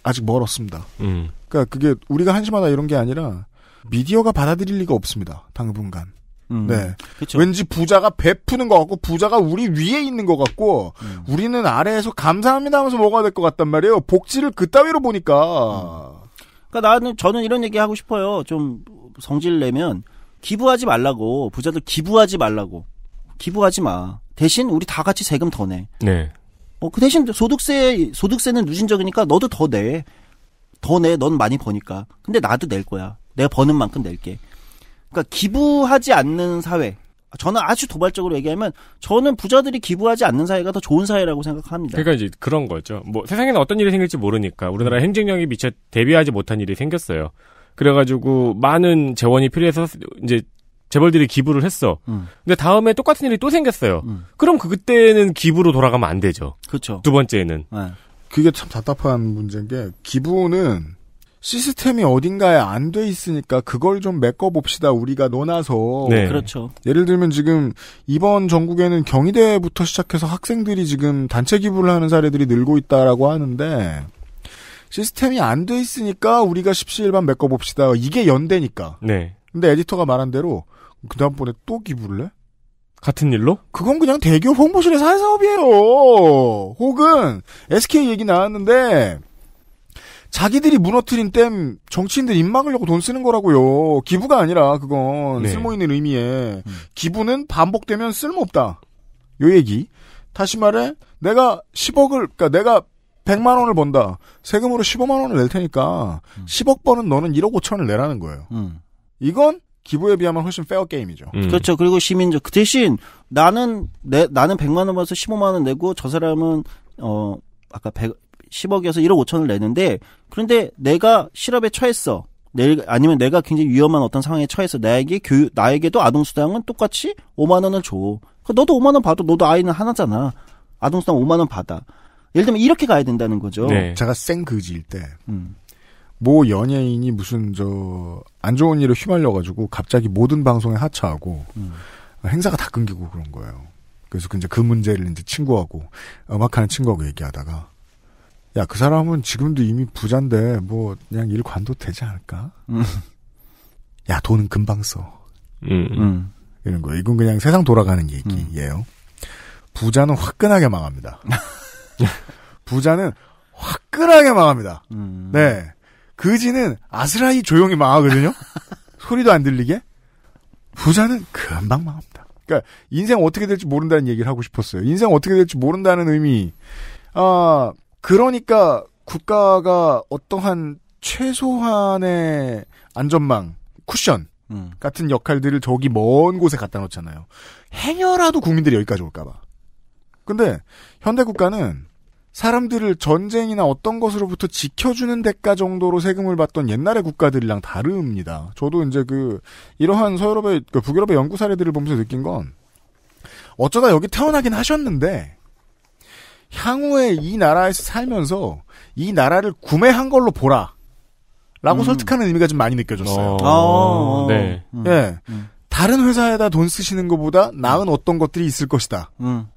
아직 멀었습니다. 음. 그러니까 그게 우리가 한심하다 이런 게 아니라 미디어가 받아들일 리가 없습니다. 당분간. 음. 네. 그쵸. 왠지 부자가 베푸는 것 같고 부자가 우리 위에 있는 것 같고 음. 우리는 아래에서 감사합니다 하면서 먹어야 될 것 같단 말이에요. 복지를 그따위로 보니까. 음. 그러니까 나는 저는 이런 얘기 하고 싶어요. 좀 성질 내면 기부하지 말라고 부자들 기부하지 말라고 기부하지 마. 대신 우리 다 같이 세금 더 내. 네. 어, 그 대신 소득세 소득세는 누진적이니까 너도 더 내. 더 내. 넌 많이 버니까. 근데 나도 낼 거야. 내가 버는 만큼 낼게. 그러니까 기부하지 않는 사회. 저는 아주 도발적으로 얘기하면 저는 부자들이 기부하지 않는 사회가 더 좋은 사회라고 생각합니다. 그러니까 이제 그런 거죠. 뭐 세상에는 어떤 일이 생길지 모르니까 우리나라 음. 행정력이 미처 대비하지 못한 일이 생겼어요. 그래가지고 많은 재원이 필요해서 이제 재벌들이 기부를 했어. 음. 근데 다음에 똑같은 일이 또 생겼어요. 음. 그럼 그때는 기부로 돌아가면 안 되죠. 그렇죠. 두 번째는. 네. 그게 참 답답한 문제인 게 기부는 시스템이 어딘가에 안 돼 있으니까 그걸 좀 메꿔봅시다. 우리가 넣어서 네. 그렇죠. 예를 들면 지금 이번 전국에는 경희대부터 시작해서 학생들이 지금 단체 기부를 하는 사례들이 늘고 있다라고 하는데 시스템이 안 돼 있으니까 우리가 십시일반 메꿔봅시다. 이게 연대니까. 네. 근데 에디터가 말한 대로 그 다음번에 또 기부를 해? 같은 일로? 그건 그냥 대기업 홍보실의 사회사업이에요. 혹은 SK 얘기 나왔는데 자기들이 무너뜨린 댐 정치인들 입 막으려고 돈 쓰는 거라고요. 기부가 아니라 그건 네. 쓸모 있는 의미에 음. 기부는 반복되면 쓸모없다. 요 얘기. 다시 말해 내가 10억을 그러니까 내가 100만 원을 번다. 세금으로 15만 원을 낼 테니까 음. 10억 버는 너는 1억 5천을 내라는 거예요. 음. 이건 기부에 비하면 훨씬 페어 게임이죠. 음. 그렇죠. 그리고 시민적 그 대신 나는 내 나는 100만 원 벌서 15만 원 내고 저 사람은 어 아까 100, 1 0억어서 1억 5천을 내는데 그런데 내가 실업에 처했어. 내, 아니면 내가 굉장히 위험한 어떤 상황에 처해서 나에게 교육, 나에게도 아동수당은 똑같이 5만원을 줘. 그 너도 5만원 받아. 너도 아이는 하나잖아. 아동수당 5만원 받아. 예를 들면 이렇게 가야 된다는 거죠. 네. 제가 생그지일 때, 음. 모 연예인이 무슨, 저, 안 좋은 일을 휘말려가지고 갑자기 모든 방송에 하차하고, 음. 행사가 다 끊기고 그런 거예요. 그래서 그 이제 그 문제를 이제 친구하고, 음악하는 친구하고 얘기하다가, 야, 그 사람은 지금도 이미 부잔데, 뭐, 그냥 일 관도 되지 않을까? 음. 야, 돈은 금방 써. 음, 음. 이런 거. 이건 그냥 세상 돌아가는 얘기예요. 음. 부자는 화끈하게 망합니다. 부자는 화끈하게 망합니다. 음. 네. 그지는 아스라이 조용히 망하거든요? 소리도 안 들리게? 부자는 금방 망합니다. 그니까 인생 어떻게 될지 모른다는 얘기를 하고 싶었어요. 인생 어떻게 될지 모른다는 의미, 아, 그러니까 국가가 어떠한 최소한의 안전망, 쿠션 음. 같은 역할들을 저기 먼 곳에 갖다 놓잖아요. 행여라도 국민들이 여기까지 올까봐. 근데 현대 국가는 사람들을 전쟁이나 어떤 것으로부터 지켜주는 대가 정도로 세금을 받던 옛날의 국가들이랑 다릅니다. 저도 이제 그 이러한 서유럽의 그 북유럽의 연구 사례들을 보면서 느낀 건 어쩌다 여기 태어나긴 하셨는데 향후에 이 나라에서 살면서 이 나라를 구매한 걸로 보라. 라고 음. 설득하는 의미가 좀 많이 느껴졌어요. 어. 아. 네. 음. 예. 음. 다른 회사에다 돈 쓰시는 것보다 나은 어떤 것들이 있을 것이다. 음.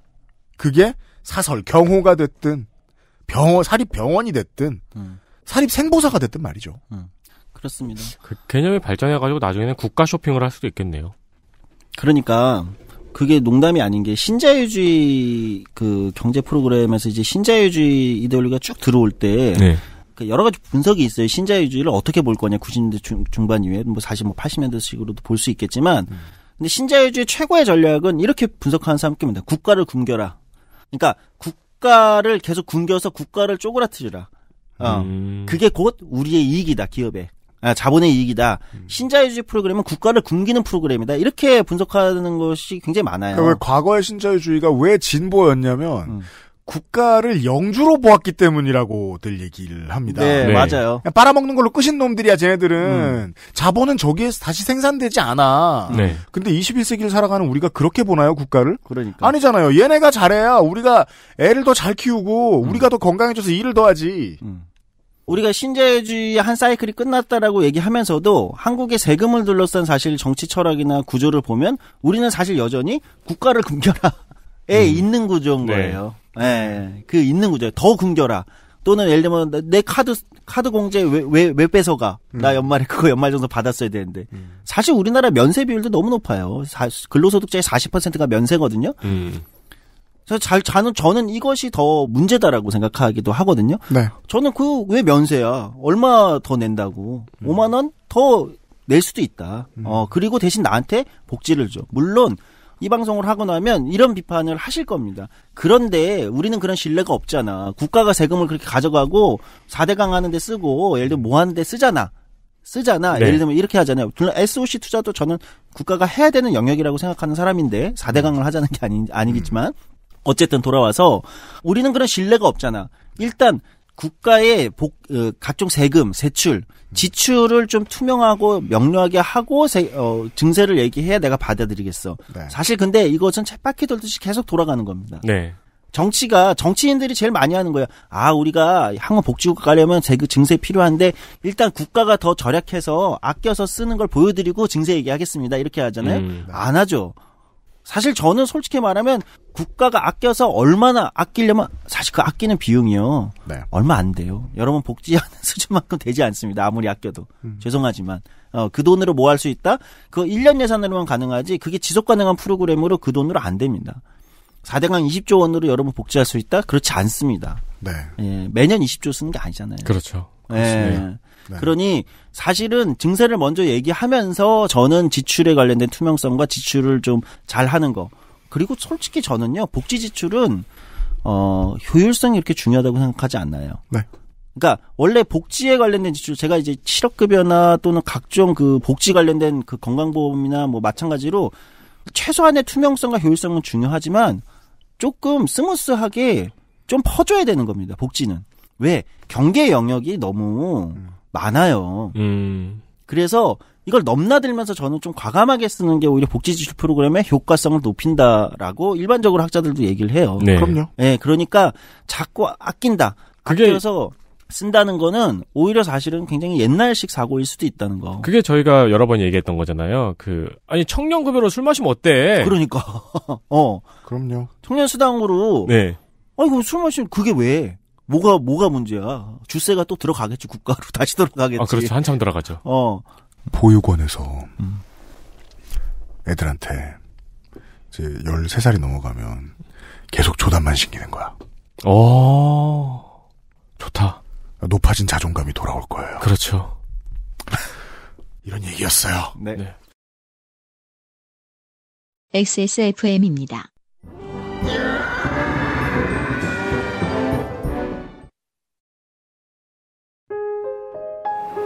그게 사설, 경호가 됐든, 병원, 사립병원이 됐든, 음. 사립생보사가 됐든 말이죠. 음. 그렇습니다. 그 개념이 발전해가지고 나중에는 국가 쇼핑을 할 수도 있겠네요. 그러니까, 그게 농담이 아닌 게 신자유주의 그 경제 프로그램에서 이제 신자유주의 이데올로기가쭉 들어올 때 네. 그 여러 가지 분석이 있어요. 신자유주의를 어떻게 볼 거냐. 90년대 중, 반 이후에 뭐 사실 뭐 80년대식으로도 볼 수 있겠지만 음. 근데 신자유주의 최고의 전략은 이렇게 분석하는 사람 께입니다. 국가를 굶겨라. 그러니까 국가를 계속 굶겨서 국가를 쪼그라뜨리라. 어. 음. 그게 곧 우리의 이익이다 기업에. 아, 자본의 이익이다. 음. 신자유주의 프로그램은 국가를 굶기는 프로그램이다. 이렇게 분석하는 것이 굉장히 많아요. 그러니까 왜 과거의 신자유주의가 왜 진보였냐면 음. 국가를 영주로 보았기 때문이라고들 얘기를 합니다. 네, 네. 맞아요. 빨아먹는 걸로 끝인 놈들이야, 쟤네들은. 음. 자본은 저기에서 다시 생산되지 않아. 네. 근데 21세기를 살아가는 우리가 그렇게 보나요, 국가를? 그러니까. 아니잖아요. 얘네가 잘해야 우리가 애를 더 잘 키우고, 음. 우리가 더 건강해져서 일을 더 하지. 음. 우리가 신자유주의 한 사이클이 끝났다라고 얘기하면서도 한국의 세금을 둘러싼 사실 정치 철학이나 구조를 보면 우리는 사실 여전히 국가를 금겨라에 음. 있는 구조인 네. 거예요. 네. 네. 그 있는 구조예요. 더 금겨라. 또는 예를 들면 내 카드 카드 공제 왜왜 왜 뺏어가? 음. 나 연말에 그거 연말정산 받았어야 되는데 음. 사실 우리나라 면세 비율도 너무 높아요. 사, 근로소득자의 40%가 면세거든요. 음. 잘 저는 저는 이것이 더 문제다라고 생각하기도 하거든요. 네. 저는 그 왜 면세야? 얼마 더 낸다고? 음. 5만 원 더 낼 수도 있다. 음. 어 그리고 대신 나한테 복지를 줘. 물론 이 방송을 하고 나면 이런 비판을 하실 겁니다. 그런데 우리는 그런 신뢰가 없잖아. 국가가 세금을 그렇게 가져가고 4대강 하는데 쓰고 예를 들면뭐 하는데 쓰잖아. 쓰잖아. 네. 예를 들면 이렇게 하잖아요. 물론 SOC 투자도 저는 국가가 해야 되는 영역이라고 생각하는 사람인데 4대강을 하자는 게 아니, 아니겠지만 음. 어쨌든 돌아와서 우리는 그런 신뢰가 없잖아. 일단 국가의 복, 어, 각종 세금, 세출, 지출을 좀 투명하고 명료하게 하고 세, 어, 증세를 얘기해야 내가 받아들이겠어. 네. 사실 근데 이것은 챗바퀴 돌듯이 계속 돌아가는 겁니다. 네. 정치가 정치인들이 제일 많이 하는 거야. 아 우리가 한국 복지국 가려면 세금 그 증세 필요한데 일단 국가가 더 절약해서 아껴서 쓰는 걸 보여드리고 증세 얘기하겠습니다. 이렇게 하잖아요. 음. 안 하죠. 사실 저는 솔직히 말하면 국가가 아껴서 얼마나 아끼려면 사실 그 아끼는 비용이요. 네. 얼마 안 돼요. 여러분 복지하는 수준만큼 되지 않습니다. 아무리 아껴도. 음. 죄송하지만. 어, 그 돈으로 뭐 할 수 있다? 그 1년 예산으로만 가능하지 그게 지속 가능한 프로그램으로 그 돈으로 안 됩니다. 4대강 20조 원으로 여러분 복지할 수 있다? 그렇지 않습니다. 네. 예, 매년 20조 쓰는 게 아니잖아요. 그렇죠. 예. 그렇습니다. 예. 네. 그러니 사실은 증세를 먼저 얘기하면서 저는 지출에 관련된 투명성과 지출을 좀 잘 하는 거. 그리고 솔직히 저는요, 복지 지출은, 어, 효율성이 이렇게 중요하다고 생각하지 않나요? 네. 그러니까 원래 복지에 관련된 지출 제가 이제 실업급여나 또는 각종 그 복지 관련된 그 건강보험이나 뭐 마찬가지로 최소한의 투명성과 효율성은 중요하지만 조금 스무스하게 좀 퍼줘야 되는 겁니다 복지는 왜 경계 영역이 너무 음. 많아요. 음. 그래서 이걸 넘나들면서 저는 좀 과감하게 쓰는 게 오히려 복지지출 프로그램의 효과성을 높인다라고 일반적으로 학자들도 얘기를 해요. 네. 그럼요. 네, 그러니까 자꾸 아낀다. 그게... 아껴서 쓴다는 거는 오히려 사실은 굉장히 옛날식 사고일 수도 있다는 거. 그게 저희가 여러 번 얘기했던 거잖아요. 그 아니 청년급여로 술 마시면 어때? 그러니까. 어. 그럼요. 청년수당으로. 네. 아니 그술 마시면 그게 왜? 뭐가 뭐가 문제야? 주세가 또 들어가겠지 국가로 다시 들어가겠지. 아 그렇죠 한참 들어가죠. 어 보육원에서 음. 애들한테 이제 13살이 넘어가면 계속 조단만 신기는 거야. 어 좋다. 높아진 자존감이 돌아올 거예요. 그렇죠. 이런 얘기였어요. 네. 네. XSFM입니다.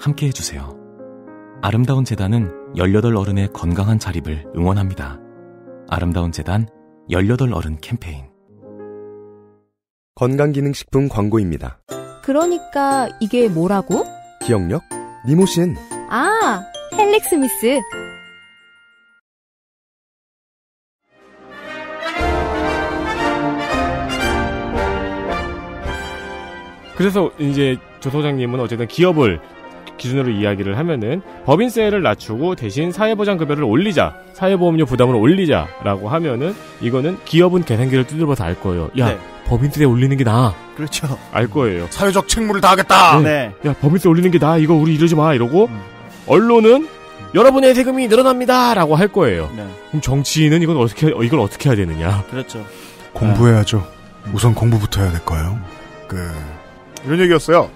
함께 해주세요. 아름다운 재단은 18 어른의 건강한 자립을 응원합니다. 아름다운 재단 18 어른 캠페인. 건강기능식품 광고입니다. 그러니까 이게 뭐라고? 기억력? 니모신. 아, 헬릭스미스. 그래서 이제 조 소장님은 어쨌든 기업을 기준으로 이야기를 하면은 법인세를 낮추고 대신 사회보장급여를 올리자, 사회보험료 부담을 올리자라고 하면은 이거는 기업은 개생기를 두드려봐서 알 거예요. 야, 네. 법인세 올리는 게 나아. 그렇죠. 알 거예요. 사회적 책무를 다하겠다. 네. 네. 야, 법인세 올리는 게 나아. 이거 우리 이러지 마. 이러고 음. 언론은 여러분의 세금이 늘어납니다라고 할 거예요. 네. 그럼 정치인은 이건 어떻게 이걸 어떻게 해야 되느냐? 그렇죠. 공부해야죠. 우선 공부부터 해야 될 거예요. 그 이런 얘기였어요.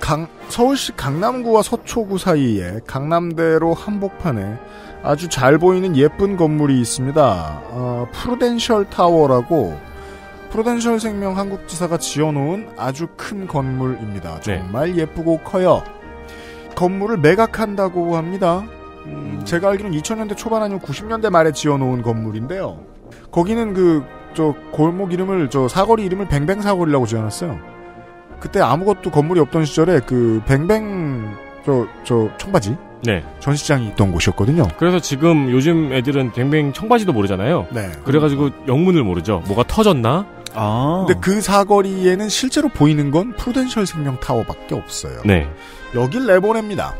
강 서울시 강남구와 서초구 사이에 강남대로 한복판에 아주 잘 보이는 예쁜 건물이 있습니다. 어, 프루덴셜 타워라고 프루덴셜 생명 한국지사가 지어놓은 아주 큰 건물입니다. 네. 정말 네. 예쁘고 커요. 건물을 매각한다고 합니다. 음, 제가 알기로는 2000년대 초반 아니면 90년대 말에 지어놓은 건물인데요. 거기는 그 저 골목 이름을 저 사거리 이름을 뱅뱅 사거리라고 지어놨어요. 그때 아무것도 건물이 없던 시절에 그 뱅뱅 저 저 청바지 네. 전시장이 있던 곳이었거든요. 그래서 지금 요즘 애들은 뱅뱅 청바지도 모르잖아요. 네. 그래가지고 영문을 모르죠. 뭐가 터졌나? 아. 근데 그 사거리에는 실제로 보이는 건 프루덴셜 생명 타워밖에 없어요. 네. 여길 내보냅니다.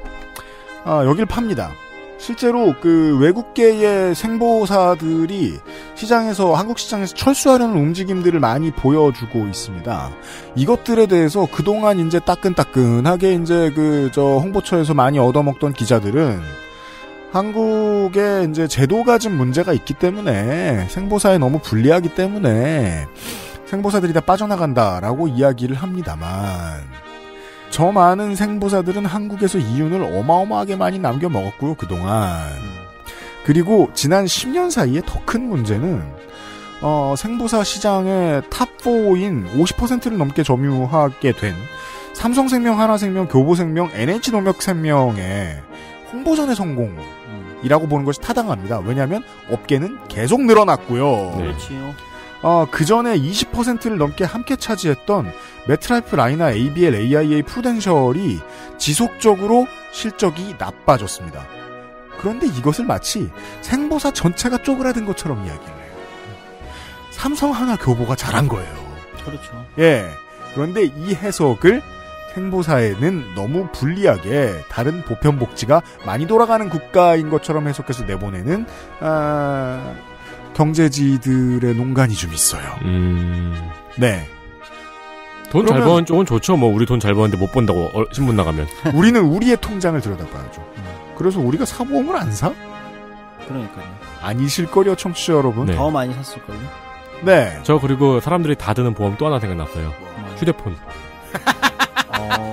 아, 여길 팝니다. 실제로 그 외국계의 생보사들이 시장에서 한국 시장에서 철수하려는 움직임들을 많이 보여주고 있습니다. 이것들에 대해서 그동안 이제 따끈따끈하게 이제 그 저 홍보처에서 많이 얻어먹던 기자들은 한국의 이제 제도가 좀 문제가 있기 때문에 생보사에 너무 불리하기 때문에 생보사들이 다 빠져나간다라고 이야기를 합니다만 저 많은 생보사들은 한국에서 이윤을 어마어마하게 많이 남겨 먹었고요, 그동안. 음. 그리고 지난 10년 사이에 더 큰 문제는, 어, 생보사 시장의 탑4인 50%를 넘게 점유하게 된 삼성생명, 하나생명, 교보생명, NH농협생명의 홍보전의 성공이라고 보는 것이 타당합니다. 왜냐하면 업계는 계속 늘어났고요. 그렇지요. 어, 그 전에 20%를 넘게 함께 차지했던 매트라이프 라이나 ABL AIA 프루덴셜이 지속적으로 실적이 나빠졌습니다. 그런데 이것을 마치 생보사 전체가 쪼그라든 것처럼 이야기를 해요. 삼성 하나 교보가 잘한 거예요. 그렇죠. 예. 그런데 이 해석을 생보사에는 너무 불리하게 다른 보편복지가 많이 돌아가는 국가인 것처럼 해석해서 내보내는 아... 경제지들의 농간이 좀 있어요. 음... 네. 돈 잘 버는 쪽은 좋죠. 뭐 우리 돈 잘 버는데 못 번다고 어, 신문 나가면. 우리는 우리의 통장을 들여다봐야죠. 음. 그래서 우리가 사보험을 안 사? 그러니까요. 아니실 거려 청취자 여러분. 네. 더 많이 샀을 걸요. 네. 저 그리고 사람들이 다 드는 보험 또 하나 생각났어요. 뭐. 휴대폰.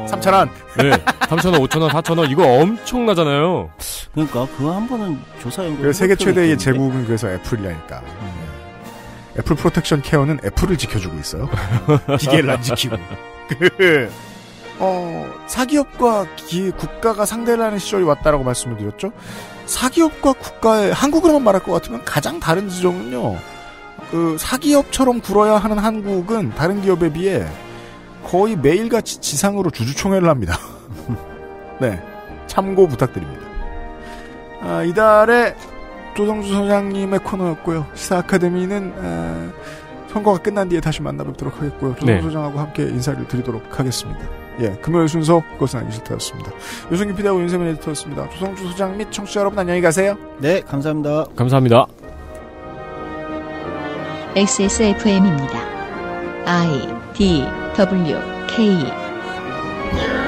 3,000원. 네. 3,000원, 5,000원, 4,000원. 이거 엄청나잖아요. 그러니까 그거 한 번은 조사 연구. 그 세계 최대의 제국은 그래서 애플이라니까. 음. 애플 프로텍션 케어는 애플을 지켜주고 있어요. 기계를 안 지키고. 그, 어, 사기업과 기, 국가가 상대를 하는 시절이 왔다라고 말씀을 드렸죠. 사기업과 국가의, 한국으로만 말할 것 같으면 가장 다른 지점은요. 그, 사기업처럼 굴어야 하는 한국은 다른 기업에 비해 거의 매일같이 지상으로 주주총회를 합니다. 네. 참고 부탁드립니다. 아, 이달에 조성주 소장님의 코너였고요. 시사 아카데미는 아, 선거가 끝난 뒤에 다시 만나뵙도록 하겠고요. 조성주 네. 소장하고 함께 인사를 드리도록 하겠습니다. 예, 금요일 순서 그것은 아기 싫다였습니다. 유승균 피디하고 윤세민 에디터였습니다. 조성주 소장 및 청취자 여러분 안녕히 가세요. 네, 감사합니다. 감사합니다. XSFM입니다. 아이. D W K